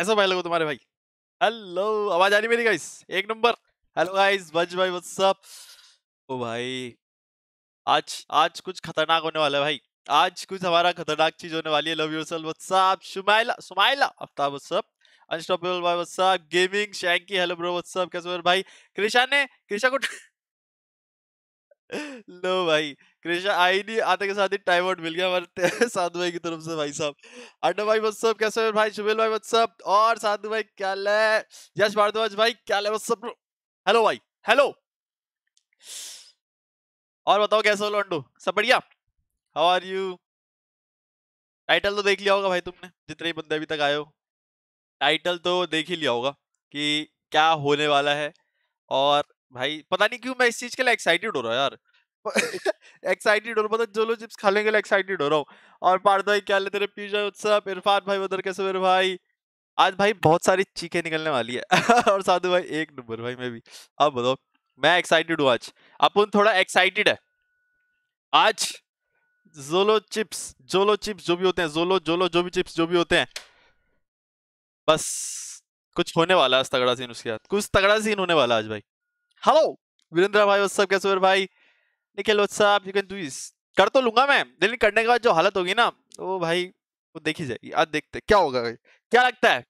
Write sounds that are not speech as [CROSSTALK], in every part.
कैसा भाई लगो तुम्हारे भाई हेलो आवाज आ रही मेरी गाइस एक नंबर हेलो गाइस बज भाई व्हाट्सअप ओ भाई आज आज कुछ खतरनाक होने वाला है भाई आज कुछ हमारा खतरनाक चीज होने वाली है love you yourself what's up Sumaila Sumaila Aftab what's up unstoppable भाई what's up gaming Shanky hello bro what's up कैसे हो भाई कृषा ने कृषा को [LAUGHS] लो भाई कृष्णा आई नहीं आते के साथ ही टाइम आउट मिल गया हमारे [LAUGHS] साधु भाई की तरफ से भाई साहब अड्डा भाई वत्सअप कैसे हैं भाई शुभेल भाई वत्सअप और साधु भाई क्या ले यश भारद्वाज भाई क्या ले वत्सअप हेलो भाई हेलो और बताओ कैसे हो लंडू सब बढ़िया हाउ आर यू टाइटल तो देख लिया होगा भाई तुमने जितने ही बंदे अभी तक आए हो टाइटल तो देख ही लिया होगा कि क्या होने वाला है और भाई पता नहीं क्यों मैं इस चीज़ के लिए एक्साइटेड हो रहा हूँ यार एक्साइटेड हो रहा पता मतलब जो लोग चिप्स खा लेंगे एक्साइटेड हो रहा हूँ और पार्थ भाई क्या लेते रहे पिज्जा उत्सव इरफान भाई उधर कैसे मेरे भाई आज भाई बहुत सारी चीखें निकलने वाली है [LAUGHS] और साधु भाई एक नंबर भाई मैं भी अब बताओ मैं एक्साइटेड हूँ आज अपन थोड़ा एक्साइटेड है आज जोलो चिप्स जोलो चिप्स जो भी होते हैं जोलो जोलो जो भी चिप्स जो भी होते हैं बस कुछ होने वाला है तगड़ा सीन उसके साथ कुछ तगड़ा सीन होने वाला आज भाई हेलो वीरेंद्र भाई उत्सव कैसे भाई निखिल साहब यू कैन डू इस कर तो लूंगा मैं लेकिन करने के बाद जो हालत होगी ना तो वो भाई वो देखी जाएगी आज देखते क्या होगा भाई क्या लगता है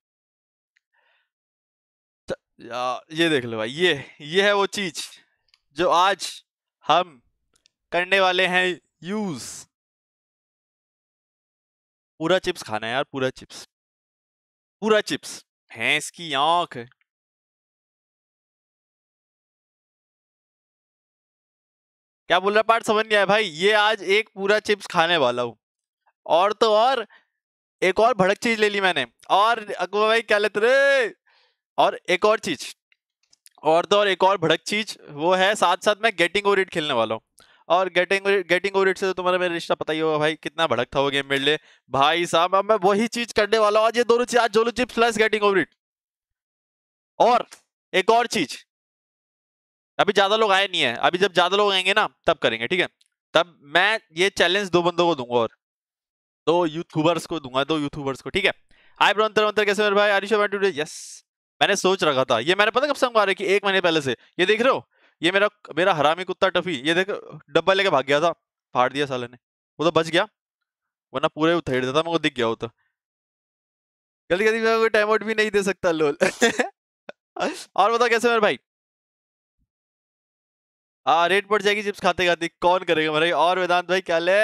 ये देख लो भाई ये ये है वो चीज जो आज हम करने वाले हैं यूज पूरा चिप्स खाना है यार पूरा चिप्स पूरा चिप्स भैंस की आंख क्या बोल रहा पार्ट समझ नहीं आया भाई ये आज एक पूरा चिप्स खाने वाला हूँ और तो और एक और भड़क चीज ले ली मैंने और अकबर भाई क्या लेते रे और एक और चीज और तो और एक और भड़क चीज वो है साथ साथ मैं गेटिंग ओवर खेलने वाला हूँ और गेटिंग गेटिंग ओवर से तो तुम्हारा मेरा रिश्ता पता ही होगा भाई कितना भड़क था वो गेम मेरे लिए भाई साहब अब मैं वही चीज करने वाला हूँ आज ये दोनों चीज आज Jolo chips plus getting over और एक और चीज अभी ज्यादा लोग आए नहीं है अभी जब ज्यादा लोग आएंगे ना तब करेंगे ठीक है तब मैं ये चैलेंज दो बंदों को दूंगा और दो यूट्यूबर्स को दूंगा दो यूट्यूबर्स को ठीक है आई ब्रंतर अंतर कैसे मेरे भाई आरिशा टुडे यस मैंने सोच रखा था ये मैंने पता कब समझा रहे कि एक महीने पहले से ये देख रहे हो ये मेरा मेरा हरामी कुत्ता टफी ये देखो डब्बा लेके भाग गया था फाड़ दिया साले ने वो तो बच गया वरना पूरे उथेड़ देता मेरे को दिख गया वो तो जल्दी टाइम आउट भी नहीं दे सकता लोल [LAUGHS] और बताओ कैसे मेरे भाई हाँ रेट पड़ जाएगी चिप्स खाते खाते कौन करेगा मेरा और वेदांत भाई क्या ले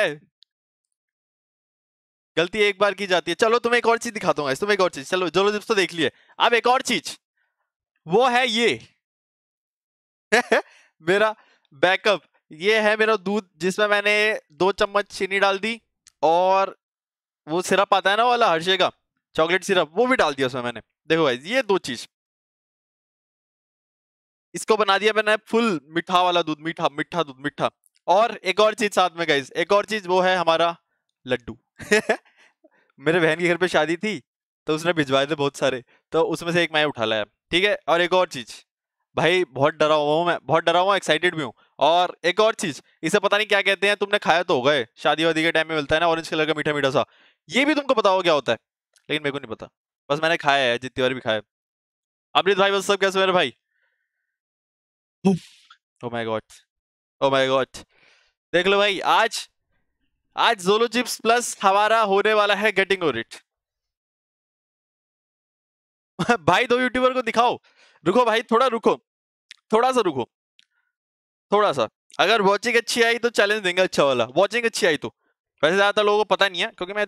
गलती एक बार की जाती है चलो तुम्हें एक और चीज दिखाता हूँ तुम्हें एक और चीज चलो जोलो चिप्स तो देख लिए अब एक और चीज वो है ये [LAUGHS] मेरा बैकअप ये है मेरा दूध जिसमें मैंने दो चम्मच चीनी डाल दी और वो सिरप आता है ना वाला हर्षे का चॉकलेट सिरप वो भी डाल दिया उसमें मैंने देखो भाई ये दो चीज इसको बना दिया मैंने फुल मीठा वाला दूध मीठा मीठा दूध मीठा और एक और चीज साथ में गाइज एक और चीज वो है हमारा लड्डू [LAUGHS] मेरे बहन के घर पे शादी थी तो उसने भिजवाए थे बहुत सारे तो उसमें से एक मैं उठा लाया ठीक है और एक और चीज भाई बहुत डरा हुआ हूँ मैं बहुत डरा हुआ एक्साइटेड भी हूँ और एक और चीज इसे पता नहीं क्या कहते हैं तुमने खाया तो हो गए शादी वादी के टाइम में मिलता है ना ऑरेंज कलर का मीठा मीठा सा ये भी तुमको पता हो क्या होता है लेकिन मेरे को नहीं पता बस मैंने खाया है जितनी बार भी खाया अमृत भाई बस सब कैसे मेरे भाई oh my god oh my god देख लो भाई आज आज जोलो चिप्स प्लस हमारा होने वाला है गेटिंग ओवर इट भाई दो यूट्यूबर को दिखाओ रुको भाई थोड़ा रुको थोड़ा सा रुको थोड़ा सा अगर वॉचिंग अच्छी आई तो चैलेंज देंगे अच्छा वाला वॉचिंग अच्छी आई तो वैसे ज्यादातर लोगों को पता नहीं है क्योंकि मैं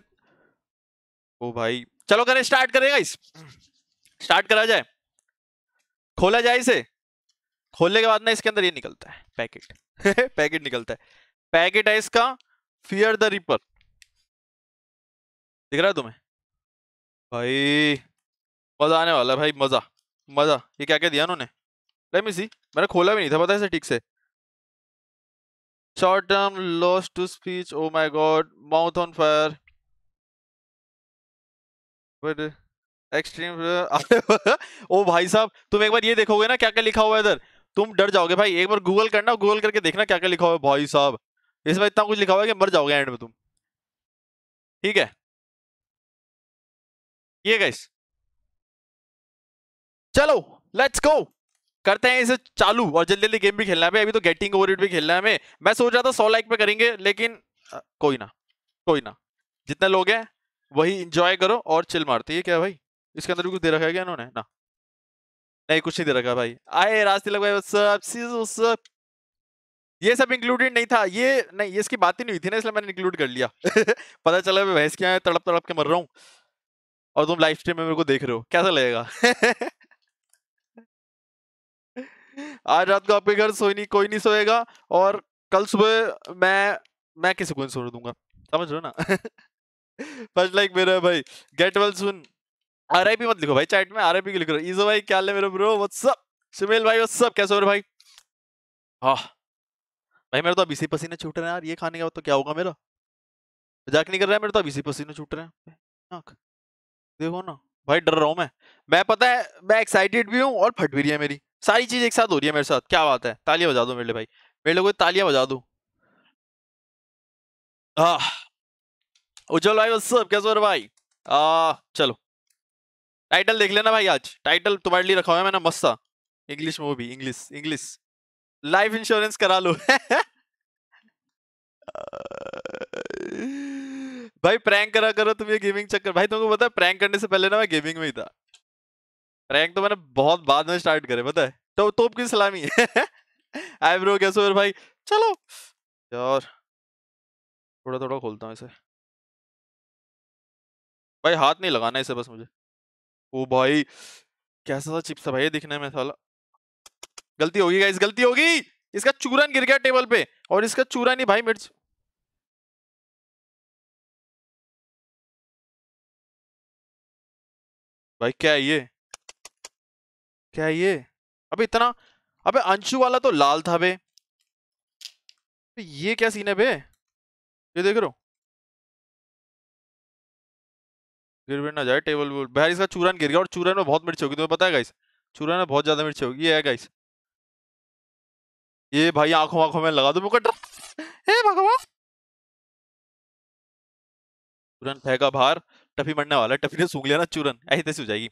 ओ भाई चलो करें स्टार्ट करेगा इस स्टार्ट करा जाए खोला जाए इसे खोलने के बाद ना इसके अंदर ये निकलता है पैकेट [LAUGHS] पैकेट निकलता है पैकेट है इसका फियर द रिपर दिख रहा है तुम्हें भाई मजा आने वाला है भाई मजा मजा ये क्या क्या दिया उन्होंने लेट मी सी मैंने खोला भी नहीं था पता है ठीक से short term loss to speech oh my god mouth on fire but extreme oh भाई साहब तुम एक बार ये देखोगे ना क्या क्या लिखा हुआ है इधर तुम डर जाओगे भाई एक बार गूगल करना गूगल करके देखना क्या क्या लिखा हुआ है भाई साहब इसमें इतना कुछ लिखा हुआ है कि मर जाओगे एंड में तुम ठीक है ये गाइस चलो लेट्स गो करते हैं इसे चालू और जल्दी जल्दी गेम भी खेलना है अभी तो गेटिंग ओवर भी खेलना है हमें मैं सोच रहा था सौ लाइक पे करेंगे लेकिन कोई ना कोई ना जितने लोग हैं वही इंजॉय करो और चिल मारते हैं क्या भाई इसके अंदर भी कुछ दे रखा है क्या इन्होंने ना नहीं कुछ नहीं दे रखा भाई आए रास्ते लग भाई ये सब इंक्लूडेड नहीं था ये नहीं ये इसकी बात ही नहीं हुई थी ना इसलिए मैंने इंक्लूड कर लिया [LAUGHS] पता चला मैं भैंस के यहाँ तड़प तड़प के मर रहा हूँ और तुम लाइव स्ट्रीम में मेरे को देख रहे हो कैसा लगेगा [LAUGHS] आज रात को आपके घर सोई नहीं कोई नहीं सोएगा और कल सुबह मैं मैं किसी को नहीं सो दूंगा समझ रहे हो ना फर्स्ट [LAUGHS] लाइक मेरा भाई गेट वेल सुन आरआईपी मत लिखो भाई चैट में आरआईपी क्यों लिख रहे हो इजो भाई क्या ले मेरे ब्रो व्हाट्सअप सुमेल भाई व्हाट्सअप कैसे हो भाई हाँ भाई मेरे तो अभी से पसीने छूट रहे हैं यार ये खाने के बाद तो क्या होगा मेरा मजाक नहीं कर रहा है मेरे तो अभी से पसीने छूट रहे हैं देखो ना भाई डर रहा हूँ मैं मैं पता है मैं एक्साइटेड भी हूँ और फट भी रही है मेरी सारी चीज एक साथ हो रही है मेरे साथ क्या बात है तालियां बजा दो मेरे लिए भाई मेरे लोगों तालियां बजा दो हाँ उज्जवल भाई व्हाट्सअप कैसे हो भाई आ, चलो टाइटल देख लेना भाई आज टाइटल तुम्हारे लिए रखा हुआ है मैंने मस्त इंग्लिश में भी इंग्लिश इंग्लिश लाइफ इंश्योरेंस करा लो [LAUGHS] भाई प्रैंक करा करो तुम ये गेमिंग चक्कर भाई तुमको पता है प्रैंक करने से पहले ना मैं गेमिंग में ही था प्रैंक तो मैंने बहुत बाद में स्टार्ट करे पता है तो तोप की सलामी आई ब्रो [LAUGHS] कैसे हो भाई चलो यार थोड़ा थोड़ा खोलता हूँ इसे भाई हाथ नहीं लगाना इसे बस मुझे ओ भाई कैसा सा चिप्स भाई दिखने में साला गलती होगी गाइस गलती होगी इसका चूरन गिर गया टेबल पे और इसका चूरा नहीं भाई मिर्च भाई क्या है ये क्या है ये अबे इतना अबे अंशु वाला तो लाल था बे ये क्या सीन है बे ये देख रहे हो गिर भी ना जाए टेबल वूल भाई इसका चूरन गिर गया और चूरन में बहुत मिर्च होगी तुम्हें पता है गाइस चूरन में बहुत ज्यादा मिर्च होगी ये है गाइस ये भाई आंखों आंखों में लगा दो मेरे हे भगवान चूरन फेंका बाहर टफी मरने वाला है टफी ने सूंघ लिया ना चूरन ऐसी तैसी हो जाएगी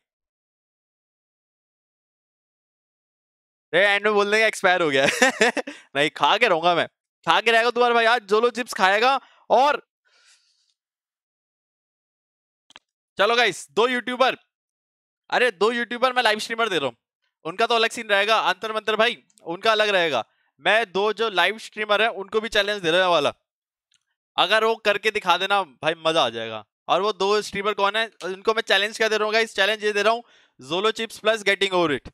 एंड में बोल देंगे एक्सपायर हो गया [LAUGHS] नहीं खा के रहूंगा मैं खा के रहेगा तुम्हारा भाई आज जो लो चिप्स खाएगा और चलो गाइस दो यूट्यूबर अरे दो यूट्यूबर मैं लाइव स्ट्रीमर दे रहा हूँ उनका तो अलग सीन रहेगा अंतर मंत्र भाई उनका अलग रहेगा मैं दो जो लाइव स्ट्रीमर है उनको भी चैलेंज दे रहा वाला अगर वो करके दिखा देना भाई मजा आ जाएगा और वो दो स्ट्रीमर कौन है उनको मैं चैलेंज क्या दे रहा हूँ इस चैलेंज ये दे रहा हूँ Jolo chips plus getting over it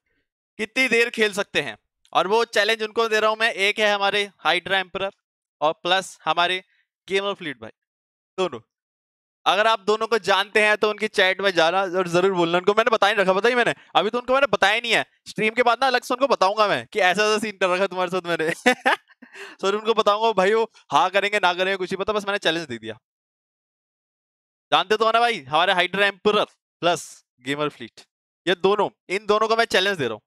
कितनी देर खेल सकते हैं और वो चैलेंज उनको दे रहा हूँ मैं एक है हमारे हाइड्रा एम्पर और प्लस हमारे गेमर फ्लीट भाई दोनों अगर आप दोनों को जानते हैं तो उनकी चैट में जाना और जरूर बोलना उनको मैंने बताया नहीं रखा बताइए मैंने अभी तो उनको मैंने बताया नहीं है स्ट्रीम के बाद ना अलग से उनको बताऊंगा मैं कि ऐसा ऐसा सीन कर रखा तुम्हारे साथ मैंने सर [LAUGHS] उनको बताऊंगा भाई वो हाँ करेंगे ना करेंगे कुछ ही पता बस मैंने चैलेंज दे दिया जानते तो ना भाई हमारे Hydra Amper plus gamer fleet ये दोनों इन दोनों को मैं चैलेंज दे रहा हूँ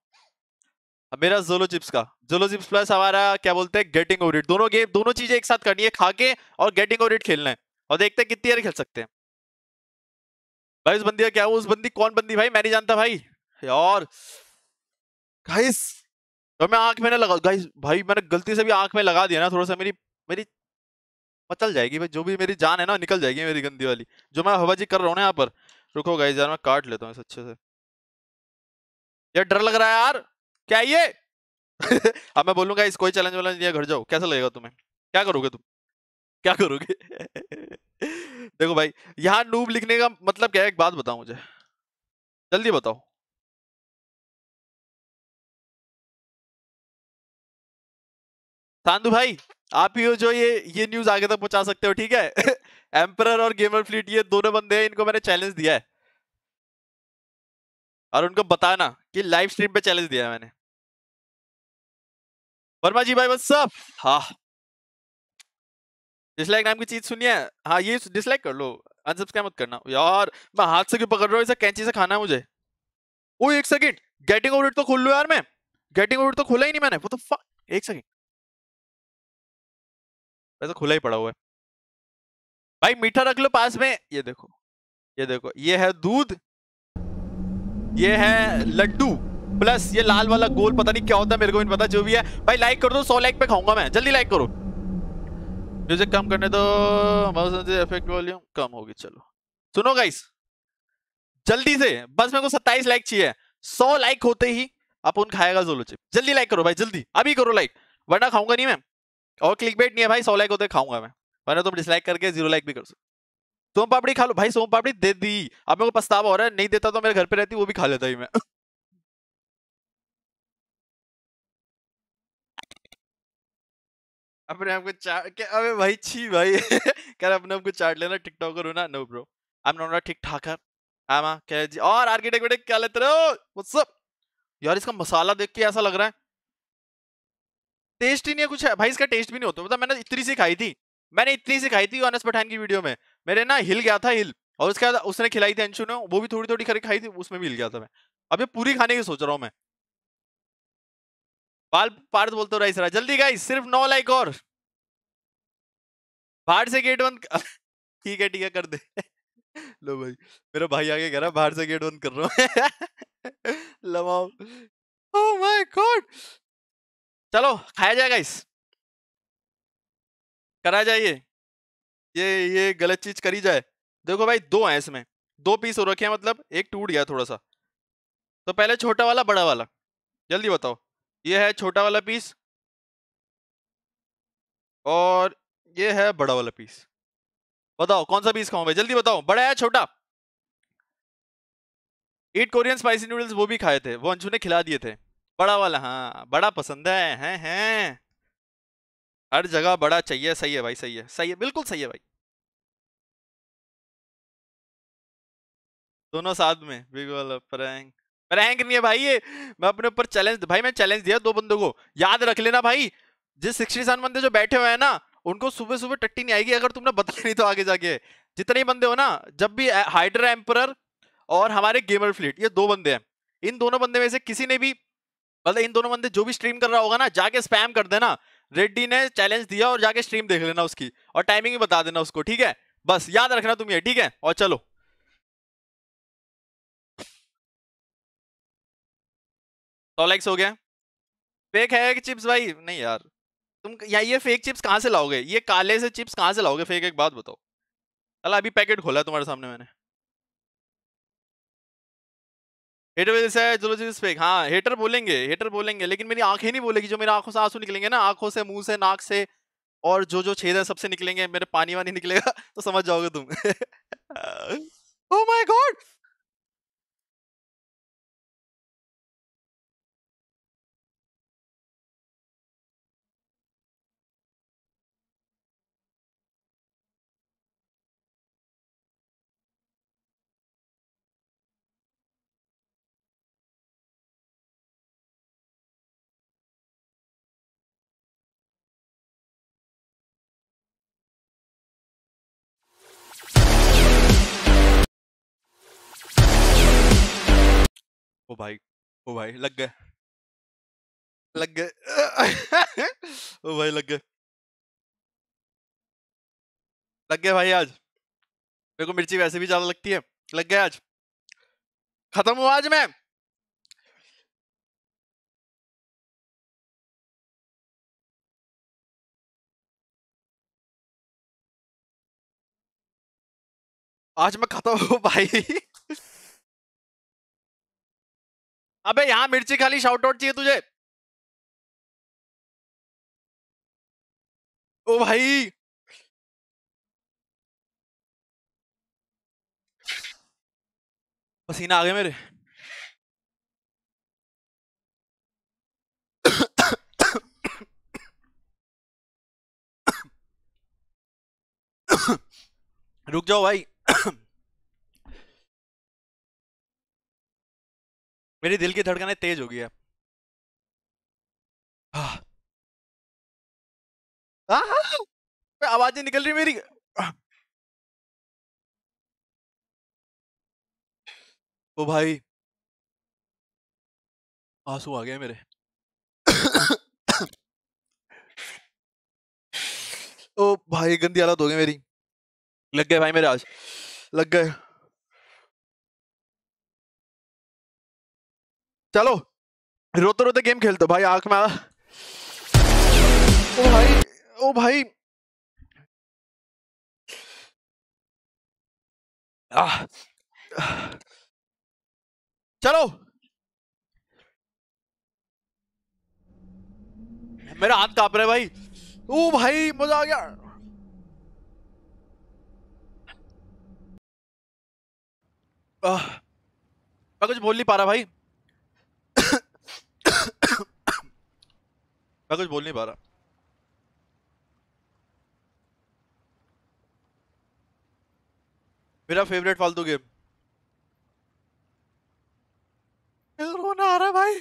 मेरा जोलो चिप्स का जोलो चिप्स प्लस हमारा क्या बोलते हैं गेटिंग ओरिट दोनों गेम दोनों चीजें एक साथ करनी है खा के और गेटिंग ओरिट खेलना है और देखते हैं कितनी देर खेल सकते हैं भाई उस बंदी का क्या हुआ उस बंदी कौन बंदी भाई मैं नहीं जानता भाई और गाइस तो मैं आंख में ना लगा गाइस भाई मैंने गलती से भी आंख में लगा दिया ना थोड़ा सा मेरी मेरी पचल जाएगी भाई जो भी मेरी जान है ना निकल जाएगी मेरी गंदी वाली जो मैं हवा जी कर रहा हूँ ना यहाँ पर रुको गाइस यार मैं काट लेता हूँ इस अच्छे से यार डर लग रहा है यार क्या ये अब [LAUGHS] हाँ, मैं बोलूंगा इस कोई चैलेंज वैलेंज दिया घर जाओ कैसा लगेगा तुम्हें क्या करोगे तुम क्या करोगे देखो भाई यहाँ नूब लिखने का मतलब क्या है एक बात बताओ मुझे जल्दी बताओ सांधु भाई आप ही हो जो ये ये न्यूज आगे तक पहुंचा सकते हो ठीक है एम्पर [LAUGHS] और गेमर फ्लीट ये दोनों बंदे हैं इनको मैंने चैलेंज दिया है और उनको बताना कि लाइव स्ट्रीम पे चैलेंज दिया है मैंने वर्मा जी भाई बस सब हाँ डिसलाइक नाम की चीज सुनिए हाँ ये डिसलाइक कर लो अनसब्सक्राइब मत करना यार मैं हाथ से क्यों पकड़ रहा हूँ ऐसा कैंची से खाना है मुझे ओ एक सेकंड गेटिंग ओवर तो खोल लो यार मैं गेटिंग ओवर तो खोला ही नहीं मैंने वो तो फक एक सेकंड वैसे खुला ही पड़ा हुआ है भाई मीठा रख लो पास में ये देखो ये देखो ये है दूध ये है लड्डू प्लस ये लाल वाला गोल पता नहीं क्या होता है मेरे को नहीं पता जो भी है भाई लाइक कर दो सौ लाइक पे खाऊंगा मैं जल्दी लाइक करो म्यूजिक कम करने दो इफेक्ट वॉल्यूम कम होगी चलो सुनो गाइस जल्दी से बस मेरे को सत्ताईस लाइक चाहिए सौ लाइक होते ही अपन खाएगा जोलो चिप जल्दी लाइक करो भाई जल्दी अभी करो लाइक वरना खाऊंगा नहीं मैं और क्लिक बेट नहीं है भाई सौ लाइक होते खाऊंगा मैं वरना तुम डिसलाइक करके जीरो लाइक भी कर सो सोम पापड़ी खा लो भाई सोम पापड़ी दे दी अब मेरे को पछतावा हो रहा है नहीं देता तो मेरे घर पर रहती वो भी खा लेता ही मैं [LAUGHS] अपने आप को चाट अबे भाई छी भाई [LAUGHS] कर अपने आप को चाट लेना टिकटॉकर ना no bro I am not a TikToker I am क्या जी और आर्किटेक्ट बेटे क्या लेते रहो व्हाट्स अप यार इसका मसाला देख के ऐसा लग रहा है टेस्ट ही नहीं है कुछ है भाई इसका टेस्ट भी नहीं होता मतलब मैंने इतनी सी खाई थी मैंने इतनी सी खाई थी अनस पठान की वीडियो में मेरे ना हिल गया था हिल और उसके बाद उसने खिलाई थी अंशु ने वो भी थोड़ी थोड़ी खरी खाई थी उसमें भी हिल गया था मैं अब ये पूरी खाने की सोच रहा हूँ मैं बाल पार्थ बोलते रहा इसरा जल्दी गाइस सिर्फ नौ लाइक और बाहर से गेट बंद ठीक है ठीक है कर दे लो भाई मेरा भाई आगे कह रहा बाहर से गेट बंद कर रहा हूँ लवाओ ओह माय गॉड चलो खाया जाए गाइस करा जाइए ये ये गलत चीज करी जाए देखो भाई दो हैं इसमें दो पीस हो रखे हैं मतलब एक टूट गया थोड़ा सा तो पहले छोटा वाला बड़ा वाला जल्दी बताओ ये है छोटा वाला पीस और ये है बड़ा वाला पीस बताओ कौन सा पीस खाऊं भाई जल्दी बताओ बड़ा है छोटा ईट कोरियन स्पाइसी नूडल्स वो भी खाए थे वो अंशु ने खिला दिए थे बड़ा वाला हाँ बड़ा पसंद है हैं हैं हर जगह बड़ा चाहिए सही है भाई सही है सही है बिल्कुल सही है भाई दोनों साथ में बिग वाला प्रैंक रैंक नहीं है भाई ये मैं अपने ऊपर चैलेंज भाई मैं चैलेंज दिया दो बंदों को याद रख लेना भाई जिस सिक्सटी सेवन बंदे जो बैठे हुए हैं ना उनको सुबह सुबह टट्टी नहीं आएगी अगर तुमने बता नहीं तो आगे जाके जितने बंदे हो ना जब भी हाइड्रा एम्पर और हमारे गेमर फ्लीट ये दो बंदे हैं इन दोनों बंदे में से किसी ने भी मतलब इन दोनों बंदे जो भी स्ट्रीम कर रहा होगा ना जाके स्पैम कर देना रेड्डी ने चैलेंज दिया और जाके स्ट्रीम देख लेना उसकी और टाइमिंग भी बता देना उसको ठीक है बस याद रखना तुम ये ठीक है और चलो सौ लाइक्स हो गया फेक है कि चिप्स भाई नहीं यार तुम या ये फेक चिप्स कहाँ से लाओगे ये काले से चिप्स कहाँ से लाओगे फेक एक बात बताओ चल अभी पैकेट खोला है तुम्हारे सामने मैंने हेटर है जो चीज फेक हाँ हेटर बोलेंगे हेटर बोलेंगे लेकिन मेरी आंखें नहीं बोलेगी जो मेरी आंखों से आंसू निकलेंगे ना आंखों से मुंह से नाक से और जो जो छेद है सबसे निकलेंगे मेरे पानी वानी निकलेगा तो समझ जाओगे तुम ओ माय गॉड ओ भाई ओ भाई लग गए लग गए [LAUGHS] ओ भाई लग गए लग गए भाई आज मेरे को मिर्ची वैसे भी ज्यादा लगती है लग गए आज खत्म हुआ आज मैं आज मैं खत्म [LAUGHS] हूँ भाई अबे यहां मिर्ची खाली शाउट आउट चाहिए तुझे ओ भाई पसीना आ गया मेरे रुक जाओ भाई मेरे दिल की धड़कने तेज हो गई है आवाजें निकल रही मेरी ओ भाई आंसू आ गया मेरे ओ भाई गंदी हालत हो गई मेरी लग गए भाई मेरे आज लग गए चलो रोते रोते गेम खेलते हो भाई आंख में आ ओ भाई ओ भाई आ, चलो मेरा हाथ कांप रहा है भाई ओ भाई मजा आ गया आ, मैं कुछ बोल नहीं पा रहा भाई मैं कुछ बोल नहीं पा रहा मेरा फेवरेट फालतू गेम रोना आ रहा है भाई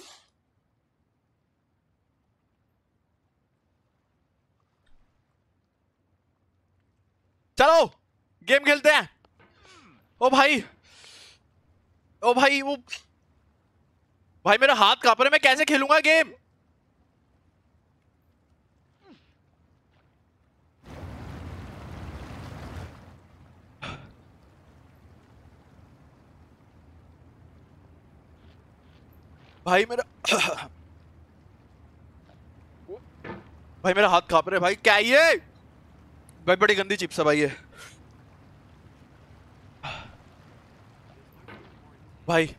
चलो गेम खेलते हैं ओ भाई ओ भाई वो भाई मेरा हाथ कांप रहा है मैं कैसे खेलूंगा गेम भाई मेरा भाई मेरा हाथ कांप रहा है भाई क्या ये भाई बड़ी गंदी चिप्स है भाई ये भाई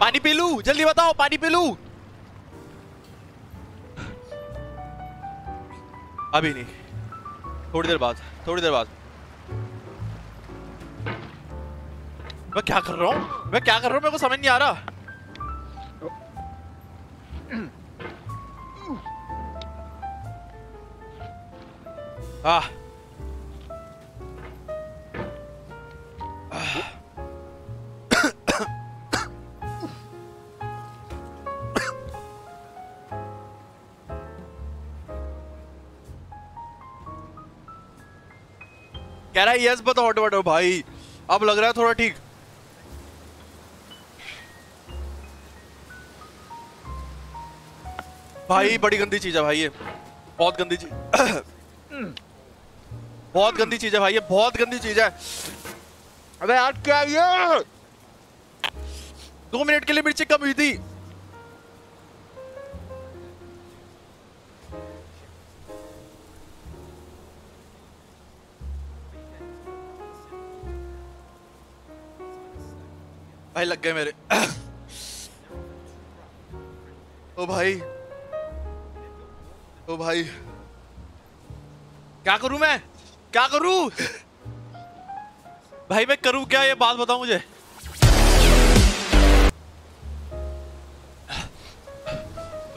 पानी पी लू जल्दी बताओ पानी पी लू अभी नहीं थोड़ी देर बाद थोड़ी देर बाद मैं क्या कर रहा हूँ मैं क्या कर रहा हूँ मेरे को समझ नहीं आ रहा Ah. कह रहा है यस बट हॉट वाटर भाई अब लग रहा है थोड़ा ठीक भाई बड़ी गंदी चीज है भाई ये बहुत गंदी चीज बहुत गंदी चीज है भाई ये बहुत गंदी चीज है अबे यार क्या ये दो मिनट के लिए मिर्ची कम हुई थी भाई लग गए मेरे ओ [COUGHS] तो भाई ओ भाई क्या करूं मैं क्या करूं भाई मैं करूं क्या ये बात बताओ मुझे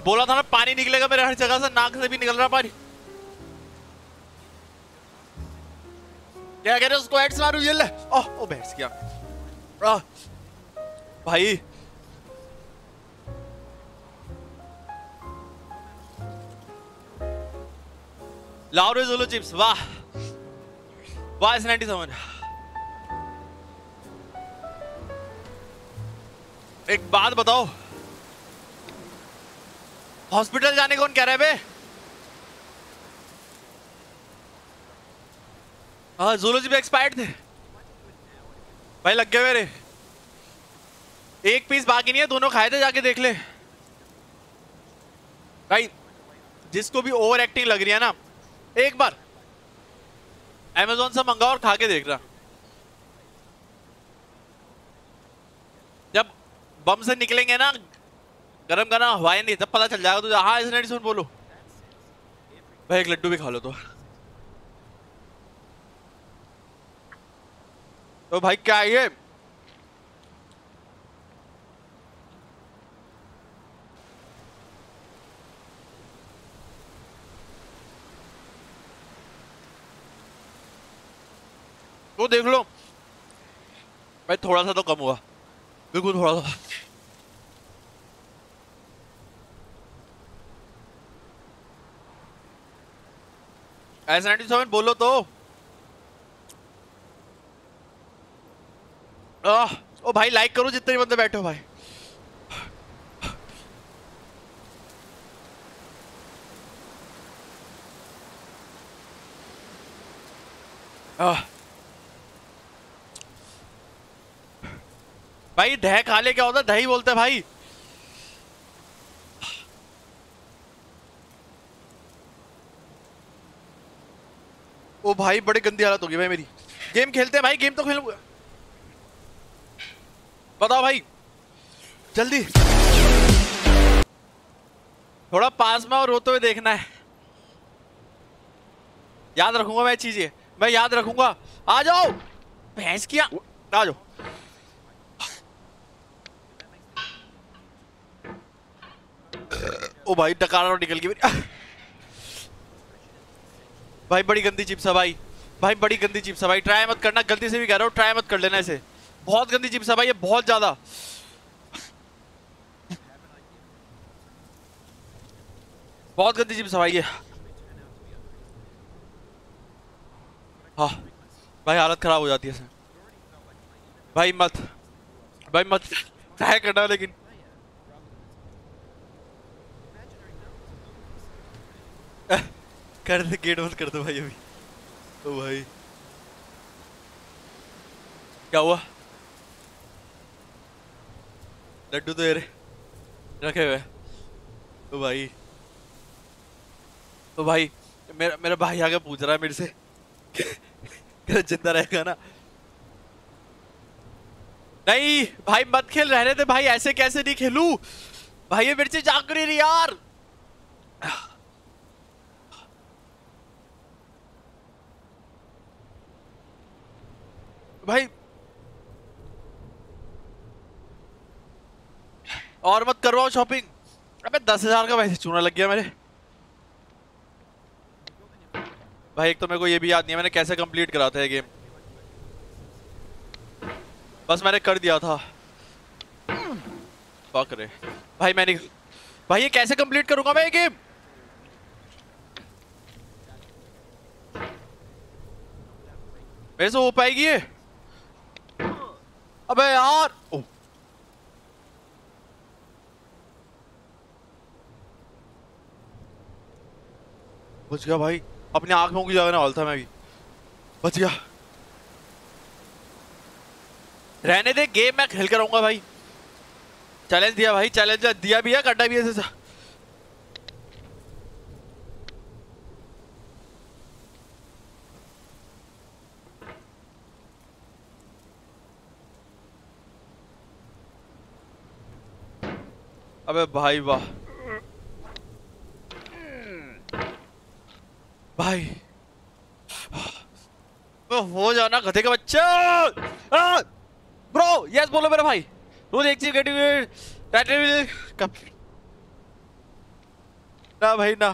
बोला था ना पानी निकलेगा मेरे हर जगह से नाक से भी निकल रहा पानी क्या कह रहे उसको एड्स मारू ये ले ओ ओ बैठ गया भाई लाउरो जोलो चिप्स वाह वाह इस नाइटी समझ एक बात बताओ हॉस्पिटल जाने कौन कह रहा है बे हाँ जोलो चिप्स एक्सपायर्ड थे भाई लग गए मेरे एक पीस बाकी नहीं है दोनों खाए थे जाके देख ले भाई जिसको भी ओवर एक्टिंग लग रही है ना एक बार अमेजोन से मंगा और खा के देख रहा जब बम से निकलेंगे ना गरम गरम हवाएं नहीं तब पता चल जाएगा तुझे हाँ इसने सुन बोलो भाई एक लड्डू भी खा लो तो तो भाई क्या है वो देख लो भाई थोड़ा सा तो कम हुआ बिल्कुल थोड़ा सा एस नाइनटी सेवन बोलो तो आ, ओ भाई लाइक करो जितने बंदे बैठे हो भाई आह भाई ढह खा ले क्या होता दही बोलते भाई ओ भाई बड़ी गंदी हालत होगी भाई मेरी गेम खेलते हैं भाई गेम तो खेल बताओ भाई जल्दी थोड़ा पास में और रोते हुए देखना है याद रखूंगा मैं चीजें मैं याद रखूंगा आ जाओ भैंस किया आ जाओ ओ भाई डकारा निकल गई भाई बड़ी गंदी चिप्स है भाई भाई बड़ी गंदी चिप्स है भाई ट्राई मत करना गलती से भी कह रहा हूँ ट्राई मत कर लेना इसे बहुत गंदी चिप्स है भाई ये बहुत ज़्यादा बहुत गंदी चिप्स है भाई ये हाँ भाई हालत ख़राब हो जाती है भाई मत भाई मत ट्राई करना लेकिन [LAUGHS] कर दे गेट बंद कर दो भाई अभी ओ भाई क्या हुआ लड्डू तो यारे रखे हुए ओ भाई ओ भाई मेरा मेरा भाई आगे पूछ रहा है मेरे से [LAUGHS] जिंदा रहेगा ना नहीं भाई मत खेल रहने थे भाई ऐसे कैसे नहीं खेलू भाई ये मेरे से जाग रही यार भाई और मत करवाओ शॉपिंग अबे दस हजार का वैसे चूना लग गया मेरे भाई एक तो मेरे को ये भी याद नहीं है मैंने कैसे कंप्लीट करा था ये गेम बस मैंने कर दिया था फक रे भाई मैंने भाई ये कैसे कंप्लीट करूंगा मैं ये गेम मेरे से हो पाएगी ये अबे यार ओ बच गया भाई अपने आंख में जाने वाला था मैं भी बच गया रहने दे गेम मैं खेल कर रहूंगा भाई चैलेंज दिया भाई चैलेंज दिया भी है कटा भी है अबे भाई वाह भाई हो जाना गधे का बच्चा ब्रो यस बोलो मेरा भाई रोज एक चीज कैटेगरी ना भाई ना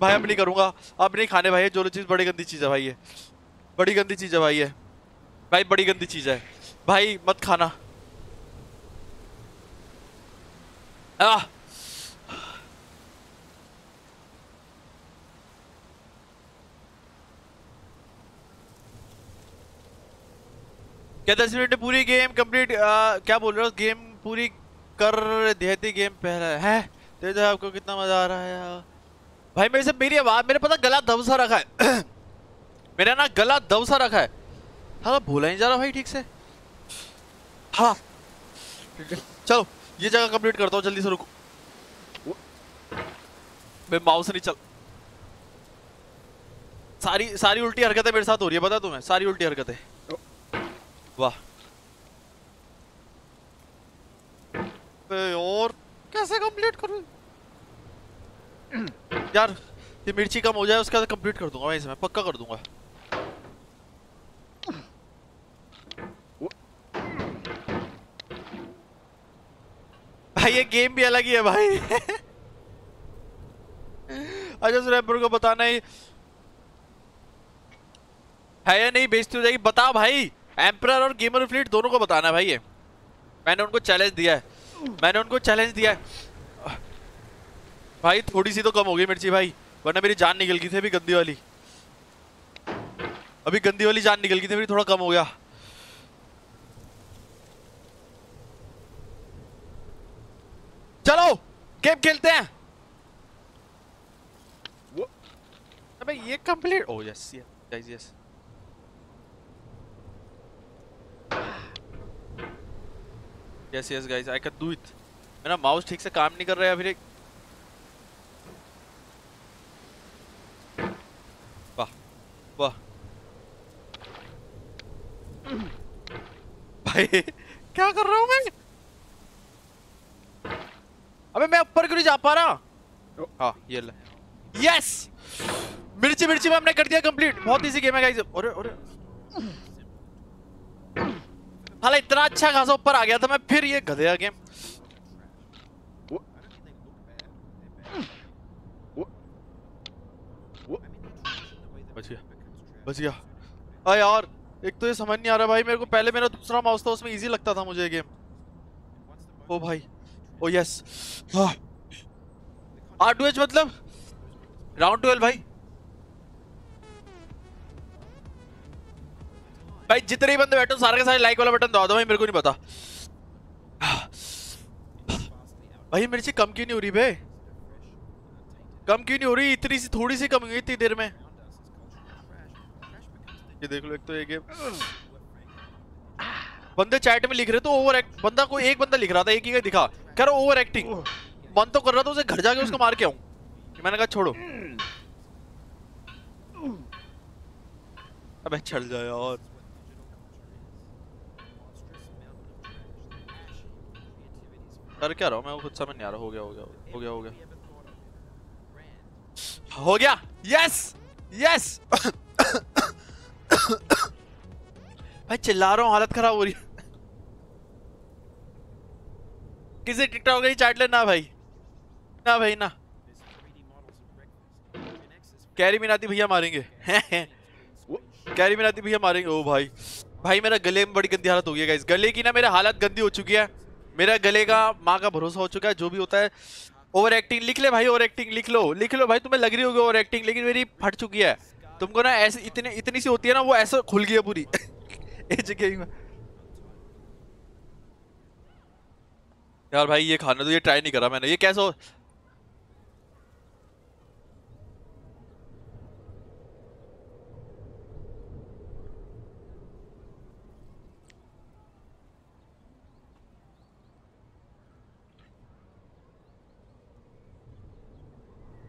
भाई अब नहीं करूंगा अब नहीं खाने भाई जो चीज़ बड़ी गंदी चीज़ है भाई ये बड़ी गंदी चीज़ है भाई ये भाई बड़ी गंदी चीज़ है भाई मत खाना Ah! क्या दस मिनट पूरी गेम कंप्लीट क्या बोल रहे हो गेम पूरी कर देती गेम पहला है, तेरे तो, आपको कितना मजा आ रहा है यार भाई मेरे से मेरी आवाज मेरे पता गला दबसा रखा है [CLEARS THROAT] मेरा ना गला दबसा रखा है हाँ बोला तो नहीं जा रहा भाई ठीक से हाँ चलो ये जगह कंप्लीट करता हूँ जल्दी से रुको मैं माउस नहीं चल सारी सारी उल्टी हरकतें मेरे साथ हो रही है बता तुम्हें सारी उल्टी हरकतें वाह और कैसे कंप्लीट करूं यार ये मिर्ची कम हो जाए उसके बाद कंप्लीट कर दूंगा मैं इसमें पक्का कर दूंगा भाई ये गेम भी अलग ही है भाई अच्छा सुरैपुर को बताना ही है या नहीं बेचती हो जाएगी बता भाई एम्पर और गेमर फ्लीट दोनों को बताना भाई ये मैंने उनको चैलेंज दिया है मैंने उनको चैलेंज दिया है भाई थोड़ी सी तो कम हो गई मिर्ची भाई वरना मेरी जान निकल गई थी अभी गंदी वाली अभी गंदी वाली जान निकल गई थी मेरी थोड़ा कम हो गया चलो गेम खेलते हैं अबे ये complete oh yes yes yes yes yes guys I can do it मेरा माउस ठीक से काम नहीं कर रहा है फिर एक वाह वाह भाई क्या कर रहा हूँ मैं अबे मैं ऊपर क्यों नहीं जा पा रहा हाँ ये ले यस मिर्ची मिर्ची में हमने कर दिया कंप्लीट बहुत इजी गेम है गाइस अरे अरे हालांकि इतना अच्छा खासा ऊपर आ गया था मैं फिर ये गधे गेम बच गया बच गया अरे हाँ यार एक तो ये समझ नहीं आ रहा भाई मेरे को पहले मेरा दूसरा माउस था उसमें इजी लगता था मुझे ये गेम ओ भाई oh yes R two H मतलब राउंड ट्वेल्व भाई भाई जितने ही बंदे बैठे सारे के सारे लाइक वाला बटन दबा दो भाई मेरे को नहीं पता भाई मेरे से कम क्यों नहीं हो रही भाई कम क्यों नहीं हो रही इतनी सी थोड़ी सी कम हुई इतनी देर में ये देख लो एक तो एक गेम बंदे चैट में लिख रहे तो ओवर एक बंदा कोई एक बंदा लिख रहा था एक ही का दिखा करो ओवर एक्टिंग मन तो कर रहा था उसे घर जाके उसको मार के आऊ मैंने कहा छोड़ो अबे चल जाए और कर क्या रहा मैं खुद समझ नहीं आ रहा हो गया हो गया हो गया हो गया हो गया यस यस [COUGHS] भाई चिल्ला रहा हूँ हालत खराब हो रही है किसी टिकटॉक ही चाट ले ना भाई ना भाई ना कैरी मिनाती भैया मारेंगे [LAUGHS] कैरी मिनाती भैया मारेंगे ओ भाई भाई मेरा गले में बड़ी गंदी हालत हो गई है गले की ना मेरा हालत गंदी हो चुकी है मेरा गले का माँ का भरोसा हो चुका है जो भी होता है ओवर एक्टिंग लिख ले भाई ओवर एक्टिंग लिख लो लिख लो भाई तुम्हें लग रही होगी ओवर एक्टिंग लेकिन मेरी फट चुकी है तुमको ना ऐसे इतने इतनी सी होती है ना वो ऐसा खुल गई है पूरी एज [LAUGHS] गेम में यार भाई ये खाना तो ये ट्राई नहीं करा मैंने ये कैसे